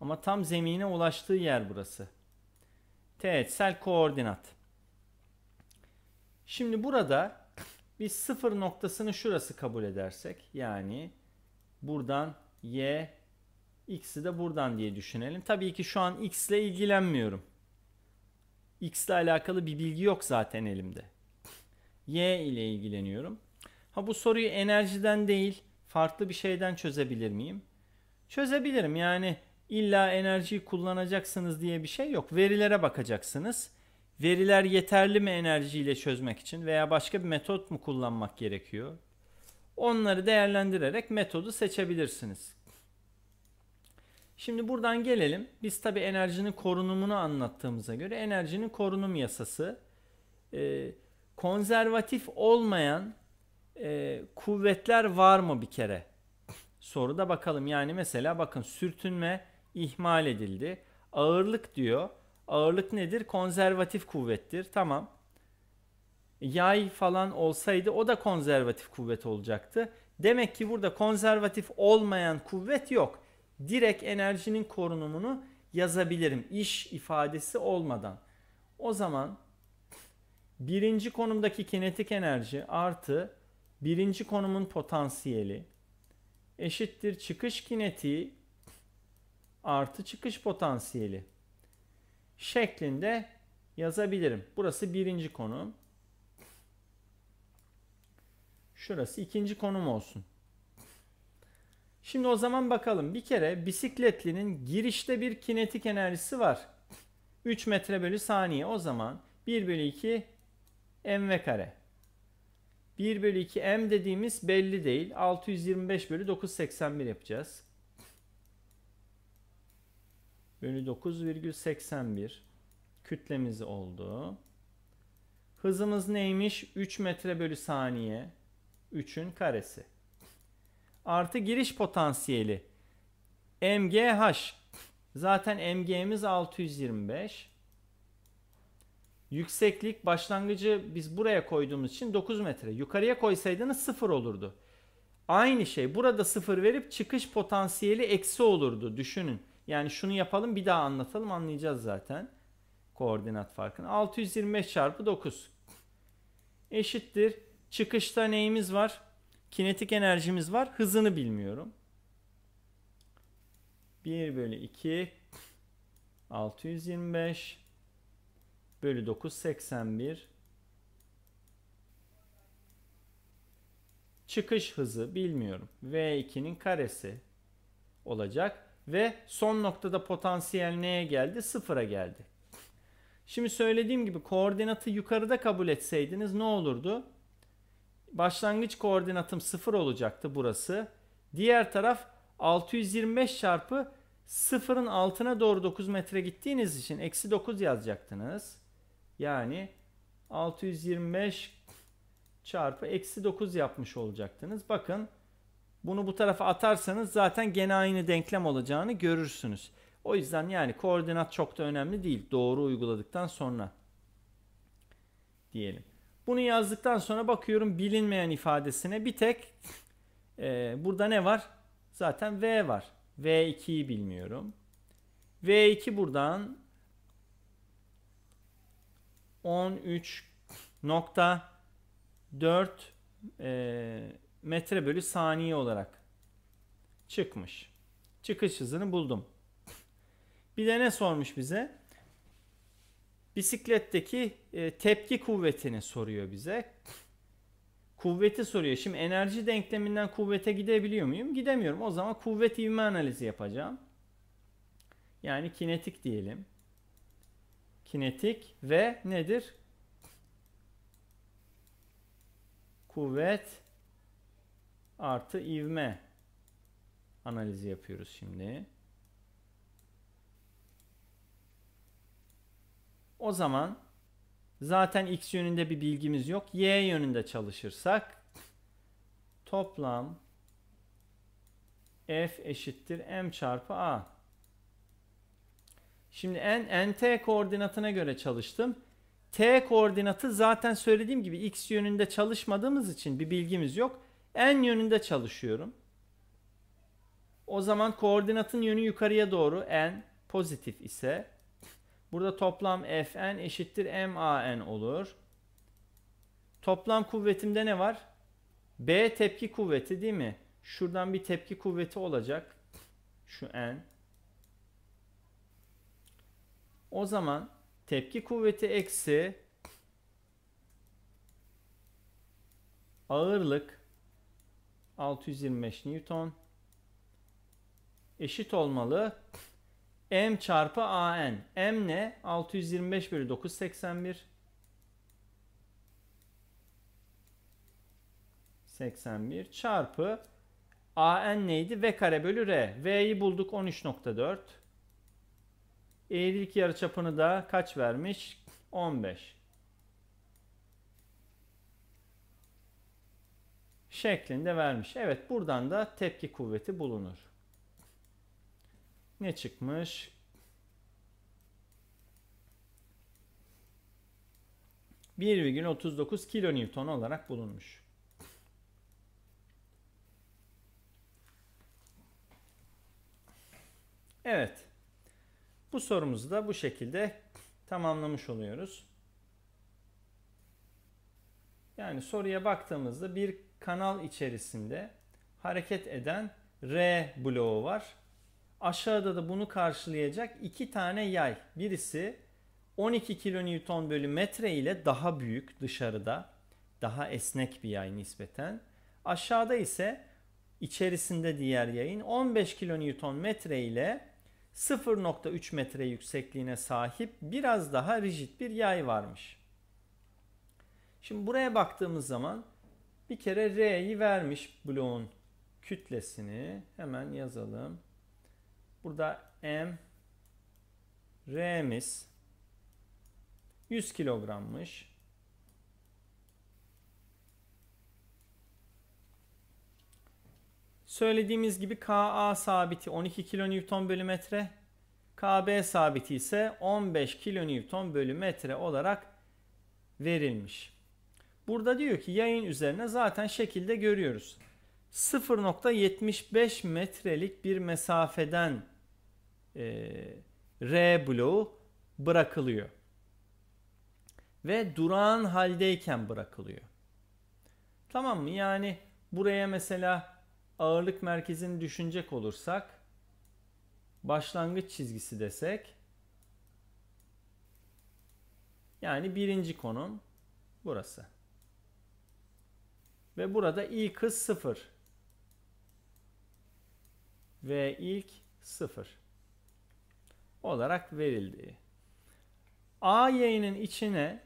Ama tam zemine ulaştığı yer burası. Teğetsel koordinat. Şimdi burada biz sıfır noktasını şurası kabul edersek yani buradan y, x'i de buradan diye düşünelim. Tabii ki şu an x ile ilgilenmiyorum. x ile alakalı bir bilgi yok zaten elimde. y ile ilgileniyorum. Ha bu soruyu enerjiden değil farklı bir şeyden çözebilir miyim? Çözebilirim yani illa enerjiyi kullanacaksınız diye bir şey yok. Verilere bakacaksınız. Veriler yeterli mi enerjiyle çözmek için veya başka bir metot mu kullanmak gerekiyor? Onları değerlendirerek metodu seçebilirsiniz. Şimdi buradan gelelim. Biz tabii enerjinin korunumunu anlattığımıza göre enerjinin korunum yasası e, konservatif olmayan e, kuvvetler var mı bir kere? Soruda bakalım. Yani mesela bakın sürtünme ihmal edildi. Ağırlık diyor. Ağırlık nedir? Konservatif kuvvettir. Tamam. Yay falan olsaydı o da konservatif kuvvet olacaktı. Demek ki burada konservatif olmayan kuvvet yok direkt enerjinin korunumunu yazabilirim iş ifadesi olmadan. O zaman birinci konumdaki kinetik enerji artı birinci konumun potansiyeli eşittir çıkış kinetiği artı çıkış potansiyeli şeklinde yazabilirim. Burası birinci konum. Şurası ikinci konum olsun. Şimdi o zaman bakalım. Bir kere bisikletlinin girişte bir kinetik enerjisi var. 3 metre bölü saniye. O zaman 1 bölü 2 mv kare. 1 bölü 2 m dediğimiz belli değil. 625 bölü 981 yapacağız. Bölü 9,81 kütlemiz oldu. Hızımız neymiş? 3 metre bölü saniye. 3'ün karesi artı giriş potansiyeli MGH zaten MG'miz 625 yükseklik başlangıcı biz buraya koyduğumuz için 9 metre yukarıya koysaydınız 0 olurdu aynı şey burada 0 verip çıkış potansiyeli eksi olurdu düşünün yani şunu yapalım bir daha anlatalım anlayacağız zaten koordinat farkını 625 çarpı 9 eşittir çıkışta neyimiz var Kinetik enerjimiz var. Hızını bilmiyorum. 1 bölü 2 625 bölü 9 81 çıkış hızı bilmiyorum. V2'nin karesi olacak ve son noktada potansiyel neye geldi? Sıfıra geldi. Şimdi söylediğim gibi koordinatı yukarıda kabul etseydiniz ne olurdu? başlangıç koordinatım 0 olacaktı burası. Diğer taraf 625 çarpı sıfırın altına doğru 9 metre gittiğiniz için eksi 9 yazacaktınız. Yani 625 çarpı eksi 9 yapmış olacaktınız. Bakın bunu bu tarafa atarsanız zaten gene aynı denklem olacağını görürsünüz. O yüzden yani koordinat çok da önemli değil. Doğru uyguladıktan sonra diyelim. Bunu yazdıktan sonra bakıyorum bilinmeyen ifadesine bir tek e, burada ne var? Zaten V var. V2'yi bilmiyorum. V2 buradan 13.4 e, metre bölü saniye olarak çıkmış. Çıkış hızını buldum. Bir de ne sormuş bize? Bisikletteki e, tepki kuvvetini soruyor bize. Kuvveti soruyor. Şimdi enerji denkleminden kuvvete gidebiliyor muyum? Gidemiyorum. O zaman kuvvet ivme analizi yapacağım. Yani kinetik diyelim. Kinetik ve nedir? Kuvvet artı ivme analizi yapıyoruz şimdi. O zaman zaten x yönünde bir bilgimiz yok. Y yönünde çalışırsak toplam f eşittir m çarpı a. Şimdi n, nt koordinatına göre çalıştım. T koordinatı zaten söylediğim gibi x yönünde çalışmadığımız için bir bilgimiz yok. N yönünde çalışıyorum. O zaman koordinatın yönü yukarıya doğru n pozitif ise Burada toplam Fn eşittir Man olur. Toplam kuvvetimde ne var? B tepki kuvveti değil mi? Şuradan bir tepki kuvveti olacak. Şu N. O zaman tepki kuvveti eksi ağırlık 625 Newton eşit olmalı M çarpı AN. M ne? 625 bölü 981. 81 çarpı AN neydi? V kare bölü R. V'yi bulduk 13.4. Eğrilik yarıçapını da kaç vermiş? 15. Şeklinde vermiş. Evet buradan da tepki kuvveti bulunur. Ne çıkmış? ...1,39 kilonewton olarak bulunmuş. Evet. Bu sorumuzu da bu şekilde tamamlamış oluyoruz. Yani soruya baktığımızda bir kanal içerisinde hareket eden R bloğu var. Aşağıda da bunu karşılayacak iki tane yay. Birisi 12 kilonewton bölü metre ile daha büyük dışarıda. Daha esnek bir yay nispeten. Aşağıda ise içerisinde diğer yayın 15 kilonewton metre ile 0.3 metre yüksekliğine sahip biraz daha rigid bir yay varmış. Şimdi buraya baktığımız zaman bir kere R'yi vermiş bloğun kütlesini hemen yazalım. Burada M R'miz 100 kilogrammış. Söylediğimiz gibi Ka sabiti 12 kilonewton bölü metre. Kb sabiti ise 15 kilonewton bölü metre olarak verilmiş. Burada diyor ki yayın üzerine zaten şekilde görüyoruz. 0.75 metrelik bir mesafeden e, R bloğu bırakılıyor. Ve durağan haldeyken bırakılıyor. Tamam mı? Yani buraya mesela ağırlık merkezini düşünecek olursak başlangıç çizgisi desek yani birinci konum burası. Ve burada ilk hız sıfır. Ve ilk sıfır olarak verildi. A yayının içine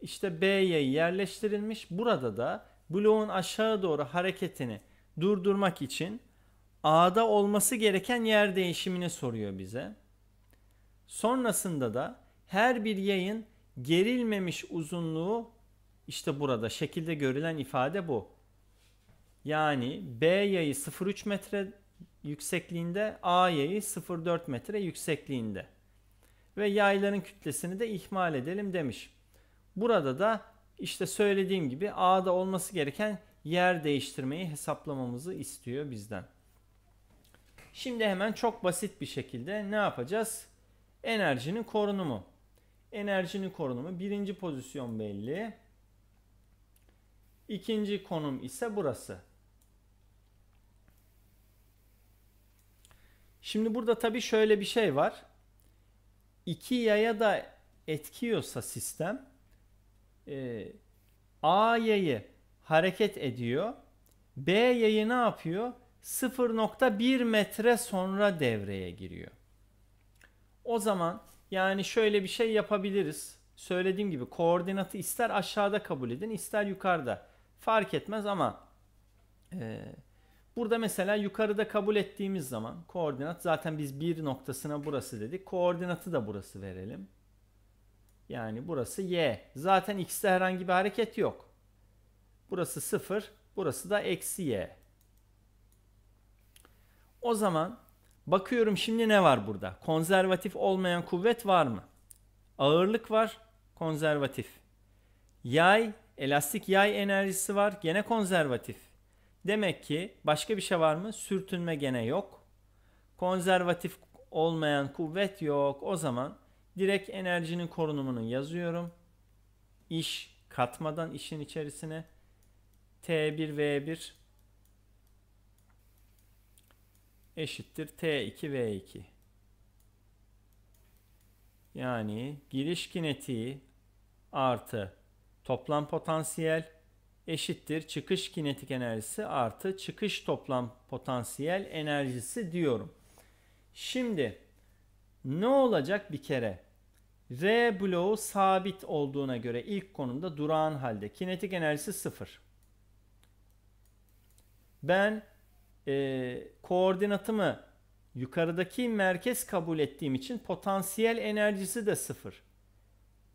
işte B BY yerleştirilmiş. Burada da bloğun aşağı doğru hareketini durdurmak için A'da olması gereken yer değişimini soruyor bize. Sonrasında da her bir yayın gerilmemiş uzunluğu işte burada şekilde görülen ifade bu. Yani B yayı 0.3 metre yüksekliğinde AY'yi 0.4 metre yüksekliğinde ve yayların kütlesini de ihmal edelim demiş. Burada da işte söylediğim gibi A'da olması gereken yer değiştirmeyi hesaplamamızı istiyor bizden. Şimdi hemen çok basit bir şekilde ne yapacağız? Enerjinin korunumu. Enerjinin korunumu birinci pozisyon belli. İkinci konum ise burası. Şimdi burada tabii şöyle bir şey var. İki yaya da etkiyorsa sistem e, A yayı hareket ediyor. B yayı ne yapıyor? 0.1 metre sonra devreye giriyor. O zaman yani şöyle bir şey yapabiliriz. Söylediğim gibi koordinatı ister aşağıda kabul edin ister yukarıda. Fark etmez ama e, Burada mesela yukarıda kabul ettiğimiz zaman koordinat zaten biz bir noktasına burası dedik. Koordinatı da burası verelim. Yani burası y. Zaten x'te herhangi bir hareket yok. Burası 0, burası da eksi y. O zaman bakıyorum şimdi ne var burada? Konservatif olmayan kuvvet var mı? Ağırlık var, konservatif. Yay, elastik yay enerjisi var, gene konservatif. Demek ki başka bir şey var mı? Sürtünme gene yok. Konservatif olmayan kuvvet yok. O zaman direkt enerjinin korunumunu yazıyorum. İş katmadan işin içerisine T1V1 eşittir T2V2. Yani giriş kinetiği artı toplam potansiyel eşittir çıkış kinetik enerjisi artı çıkış toplam potansiyel enerjisi diyorum. Şimdi ne olacak bir kere? R bloğu sabit olduğuna göre ilk konumda durağan halde kinetik enerjisi sıfır. Ben e, koordinatımı yukarıdaki merkez kabul ettiğim için potansiyel enerjisi de sıfır.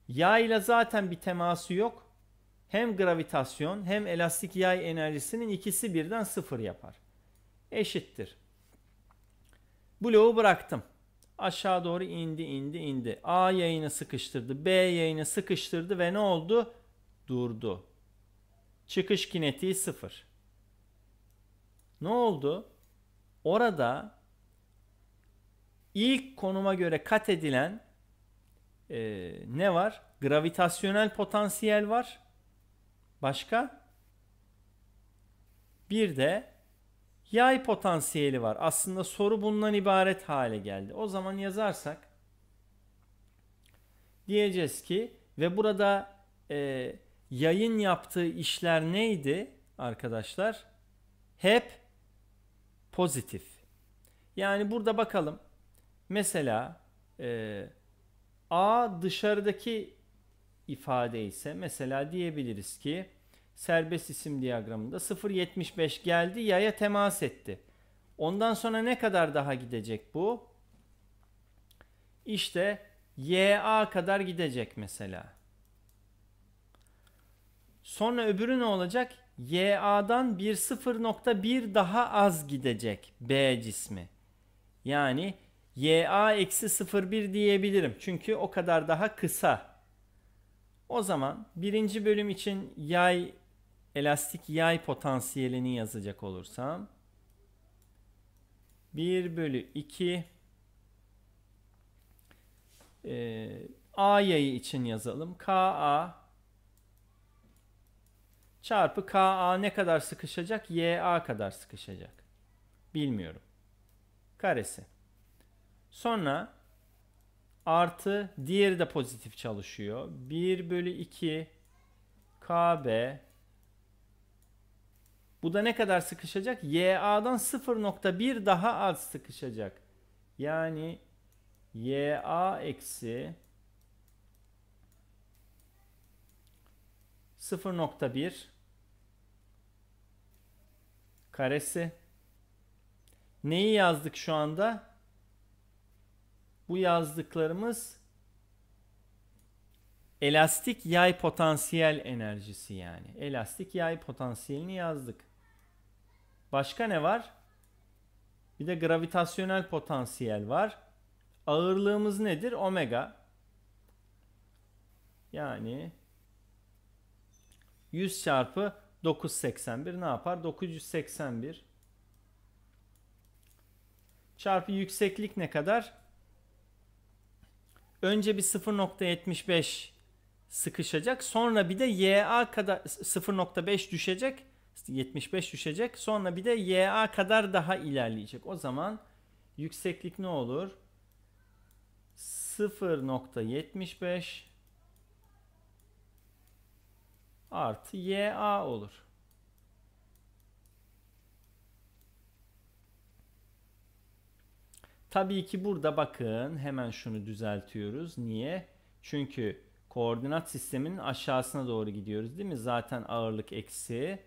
Yayla zaten bir teması yok hem gravitasyon hem elastik yay enerjisinin ikisi birden sıfır yapar. Eşittir. Bloğu bıraktım. Aşağı doğru indi indi indi. A yayını sıkıştırdı. B yayını sıkıştırdı ve ne oldu? Durdu. Çıkış kinetiği sıfır. Ne oldu? Orada ilk konuma göre kat edilen e, ne var? Gravitasyonel potansiyel var Başka? Bir de yay potansiyeli var. Aslında soru bundan ibaret hale geldi. O zaman yazarsak diyeceğiz ki ve burada e, yayın yaptığı işler neydi arkadaşlar? Hep pozitif. Yani burada bakalım. Mesela e, A dışarıdaki ifade ise mesela diyebiliriz ki serbest isim diyagramında 0.75 geldi yaya temas etti. Ondan sonra ne kadar daha gidecek bu? İşte YA kadar gidecek mesela. Sonra öbürü ne olacak? YA'dan bir 0.1 daha az gidecek B cismi. Yani YA eksi 0.1 diyebilirim. Çünkü o kadar daha kısa. O zaman birinci bölüm için yay elastik yay potansiyelini yazacak olursam 1 bölü 2 e, A yayı için yazalım. KA çarpı KA ne kadar sıkışacak? YA kadar sıkışacak. Bilmiyorum. Karesi. Sonra Artı diğeri de pozitif çalışıyor. 1 bölü 2 KB bu da ne kadar sıkışacak? YA'dan 0.1 daha az sıkışacak. Yani YA eksi 0.1 karesi. Neyi yazdık şu anda? bu yazdıklarımız elastik yay potansiyel enerjisi yani. Elastik yay potansiyelini yazdık. Başka ne var? Bir de gravitasyonel potansiyel var. Ağırlığımız nedir? Omega. Yani 100 çarpı 981 ne yapar? 981 çarpı yükseklik ne kadar? önce bir 0.75 sıkışacak. Sonra bir de YA kadar 0.5 düşecek. 75 düşecek. Sonra bir de YA kadar daha ilerleyecek. O zaman yükseklik ne olur? 0.75 artı YA olur. Tabii ki burada bakın hemen şunu düzeltiyoruz. Niye? Çünkü koordinat sisteminin aşağısına doğru gidiyoruz değil mi? Zaten ağırlık eksi.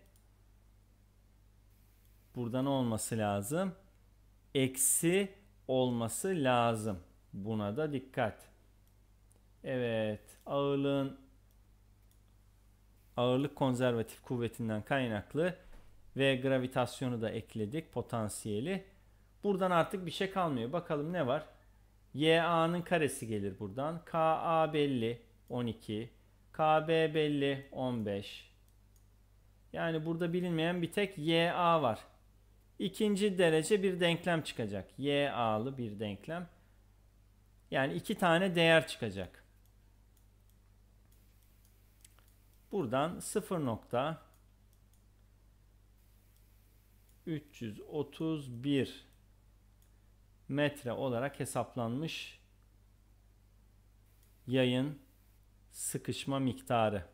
Burada ne olması lazım? Eksi olması lazım. Buna da dikkat. Evet ağırlığın ağırlık konservatif kuvvetinden kaynaklı ve gravitasyonu da ekledik potansiyeli. Buradan artık bir şey kalmıyor. Bakalım ne var? YA'nın karesi gelir buradan. KA belli 12. KB belli 15. Yani burada bilinmeyen bir tek YA var. İkinci derece bir denklem çıkacak. YA'lı bir denklem. Yani iki tane değer çıkacak. Buradan 0 331 metre olarak hesaplanmış yayın sıkışma miktarı.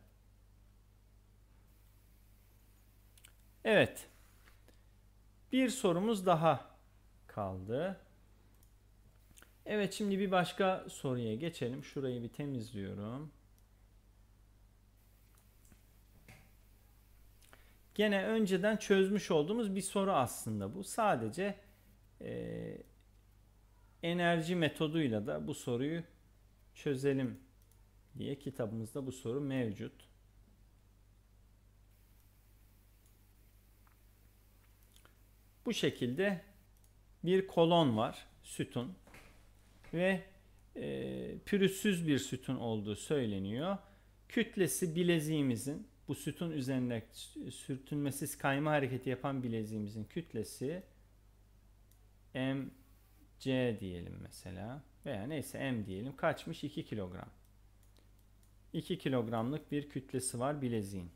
Evet. Bir sorumuz daha kaldı. Evet şimdi bir başka soruya geçelim. Şurayı bir temizliyorum. Gene önceden çözmüş olduğumuz bir soru aslında bu. Sadece e, enerji metoduyla da bu soruyu çözelim diye kitabımızda bu soru mevcut. Bu şekilde bir kolon var, sütun ve e, pürüzsüz bir sütun olduğu söyleniyor. Kütlesi bileziğimizin, bu sütun üzerinde sürtünmesiz kayma hareketi yapan bileziğimizin kütlesi m C diyelim mesela veya neyse M diyelim. Kaçmış? 2 kilogram. 2 kilogramlık bir kütlesi var bileziğin.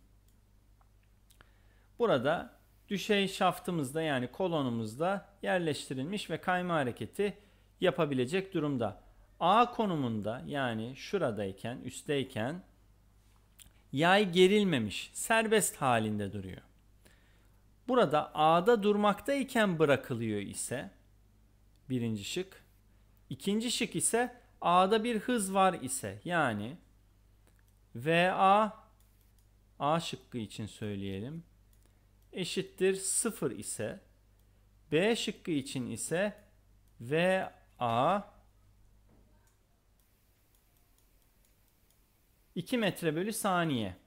Burada düşey şaftımızda yani kolonumuzda yerleştirilmiş ve kayma hareketi yapabilecek durumda. A konumunda yani şuradayken, üstteyken yay gerilmemiş, serbest halinde duruyor. Burada A'da durmaktayken bırakılıyor ise Birinci şık. İkinci şık ise A'da bir hız var ise yani VA A şıkkı için söyleyelim. Eşittir 0 ise B şıkkı için ise VA 2 metre bölü saniye.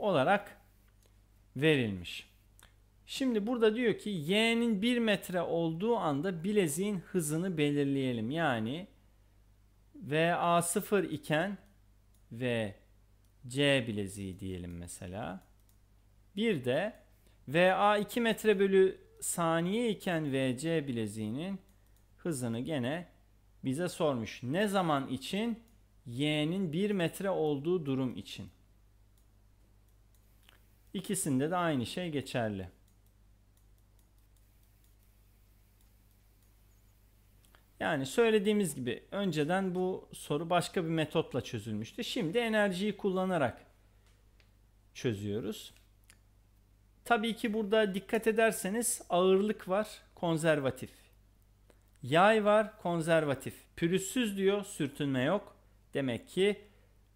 olarak verilmiş. Şimdi burada diyor ki y'nin 1 metre olduğu anda bileziğin hızını belirleyelim. Yani VA 0 iken V C bileziği diyelim mesela. Bir de VA 2 metre bölü saniye iken VC bileziğinin hızını gene bize sormuş. Ne zaman için? Y'nin 1 metre olduğu durum için. İkisinde de aynı şey geçerli. Yani söylediğimiz gibi önceden bu soru başka bir metotla çözülmüştü. Şimdi enerjiyi kullanarak çözüyoruz. Tabii ki burada dikkat ederseniz ağırlık var, konservatif. Yay var, konservatif. Pürüzsüz diyor, sürtünme yok. Demek ki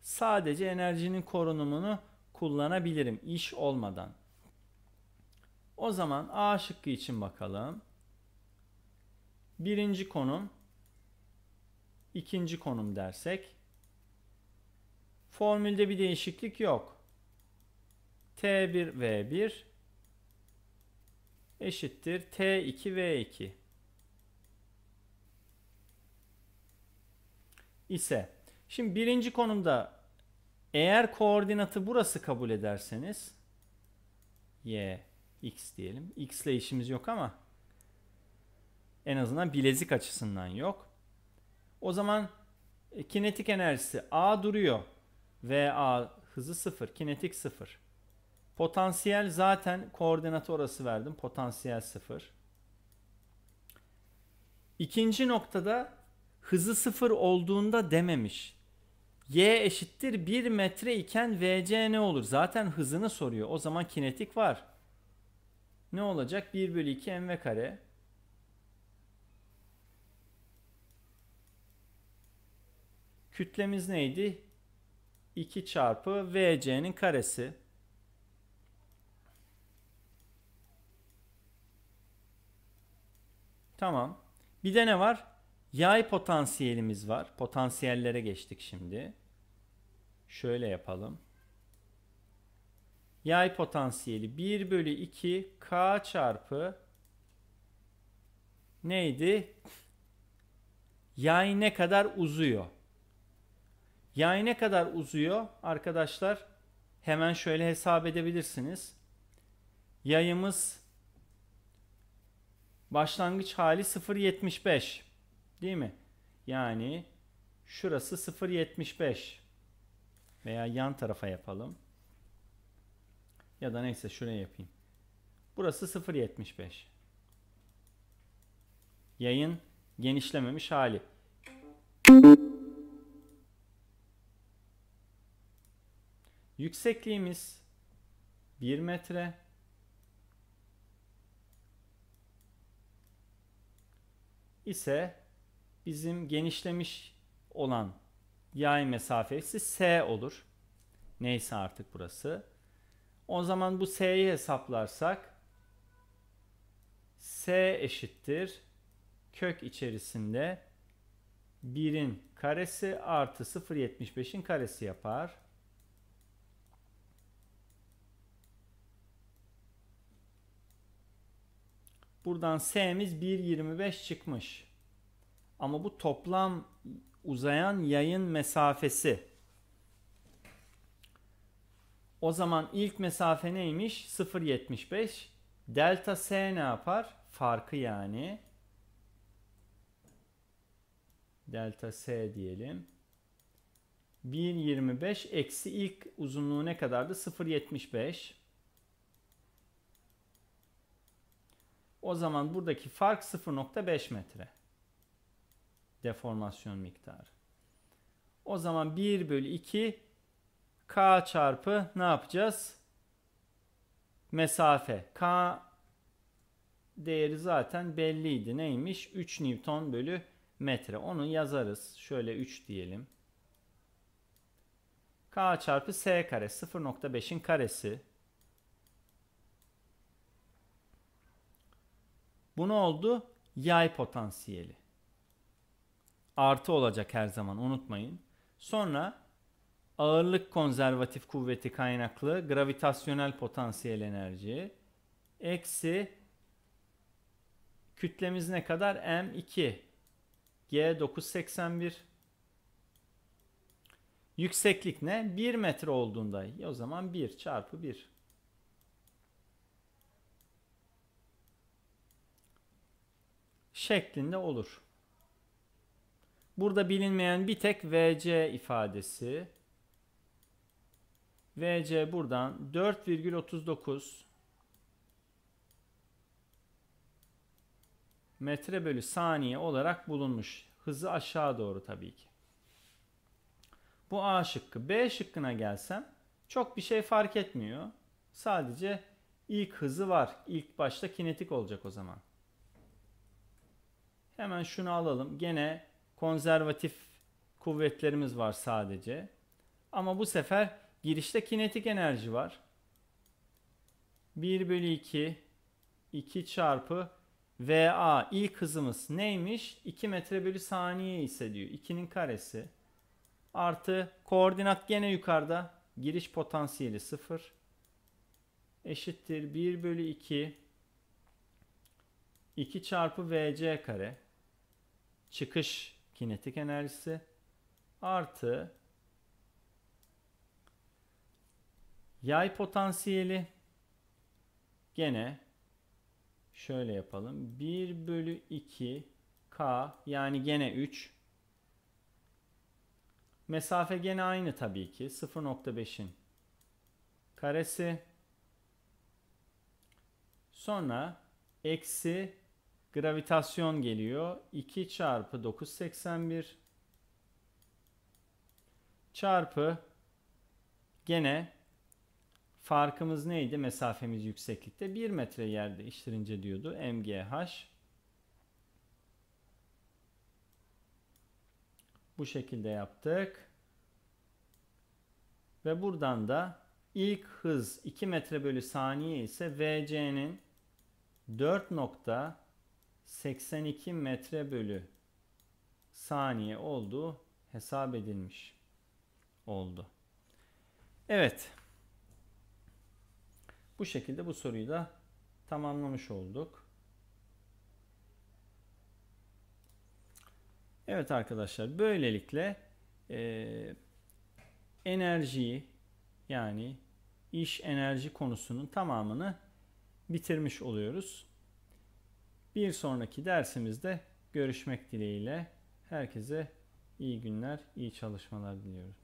sadece enerjinin korunumunu kullanabilirim iş olmadan. O zaman A şıkkı için bakalım. Birinci konum, ikinci konum dersek. Formülde bir değişiklik yok. T1 V1 eşittir T2 V2 İse, şimdi birinci konumda eğer koordinatı burası kabul ederseniz y x diyelim. X ile işimiz yok ama en azından bilezik açısından yok. O zaman e, kinetik enerjisi A duruyor. v a hızı 0, kinetik 0. Potansiyel zaten koordinatı orası verdim. Potansiyel 0. İkinci noktada hızı 0 olduğunda dememiş y eşittir 1 metre iken vc ne olur? Zaten hızını soruyor. O zaman kinetik var. Ne olacak? 1 bölü 2 mv kare. Kütlemiz neydi? 2 çarpı vc'nin karesi. Tamam. Bir de ne var? Yay potansiyelimiz var. Potansiyellere geçtik şimdi. Şöyle yapalım. Yay potansiyeli 1 bölü 2 K çarpı neydi? Yay ne kadar uzuyor? Yay ne kadar uzuyor? Arkadaşlar hemen şöyle hesap edebilirsiniz. Yayımız başlangıç hali 0.75. Değil mi? Yani şurası 0.75 veya yan tarafa yapalım. Ya da neyse şuraya yapayım. Burası 0.75. Yayın genişlememiş hali. Yüksekliğimiz 1 metre. ise bizim genişlemiş olan yay mesafesi S olur. Neyse artık burası. O zaman bu S'yi hesaplarsak S eşittir kök içerisinde 1'in karesi artı 0.75'in karesi yapar. Buradan S'miz 1.25 çıkmış. Ama bu toplam uzayan yayın mesafesi. O zaman ilk mesafe neymiş? 0.75. Delta S ne yapar? Farkı yani. Delta S diyelim. 1.25 eksi ilk uzunluğu ne kadardı? 0.75. O zaman buradaki fark 0.5 metre deformasyon miktarı. O zaman 1 bölü 2 k çarpı ne yapacağız? Mesafe. K değeri zaten belliydi. Neymiş? 3 Newton bölü metre. Onu yazarız. Şöyle 3 diyelim. K çarpı S kare. 0.5'in karesi. Bu ne oldu? Yay potansiyeli artı olacak her zaman unutmayın. Sonra ağırlık konservatif kuvveti kaynaklı gravitasyonel potansiyel enerji eksi kütlemiz ne kadar? M2 G981 Yükseklik ne? 1 metre olduğunda e o zaman 1 çarpı 1 şeklinde olur. Burada bilinmeyen bir tek VC ifadesi. VC buradan 4,39 metre bölü saniye olarak bulunmuş. Hızı aşağı doğru tabii ki. Bu A şıkkı. B şıkkına gelsem çok bir şey fark etmiyor. Sadece ilk hızı var. İlk başta kinetik olacak o zaman. Hemen şunu alalım. Gene konservatif kuvvetlerimiz var sadece. Ama bu sefer girişte kinetik enerji var. 1 bölü 2 2 çarpı VA ilk hızımız neymiş? 2 metre bölü saniye ise diyor. 2'nin karesi. Artı koordinat gene yukarıda. Giriş potansiyeli 0. Eşittir 1 bölü 2 2 çarpı VC kare. Çıkış kinetik enerjisi artı yay potansiyeli gene şöyle yapalım. 1 bölü 2 K yani gene 3 mesafe gene aynı tabii ki 0.5'in karesi sonra eksi Gravitasyon geliyor. 2 çarpı 981 çarpı gene farkımız neydi? Mesafemiz yükseklikte 1 metre yer değiştirince diyordu. MGH bu şekilde yaptık. Ve buradan da ilk hız 2 metre bölü saniye ise VC'nin 4 nokta 82 metre bölü saniye olduğu hesap edilmiş oldu. Evet. Bu şekilde bu soruyu da tamamlamış olduk. Evet arkadaşlar böylelikle e, enerjiyi yani iş enerji konusunun tamamını bitirmiş oluyoruz. Bir sonraki dersimizde görüşmek dileğiyle herkese iyi günler, iyi çalışmalar diliyorum.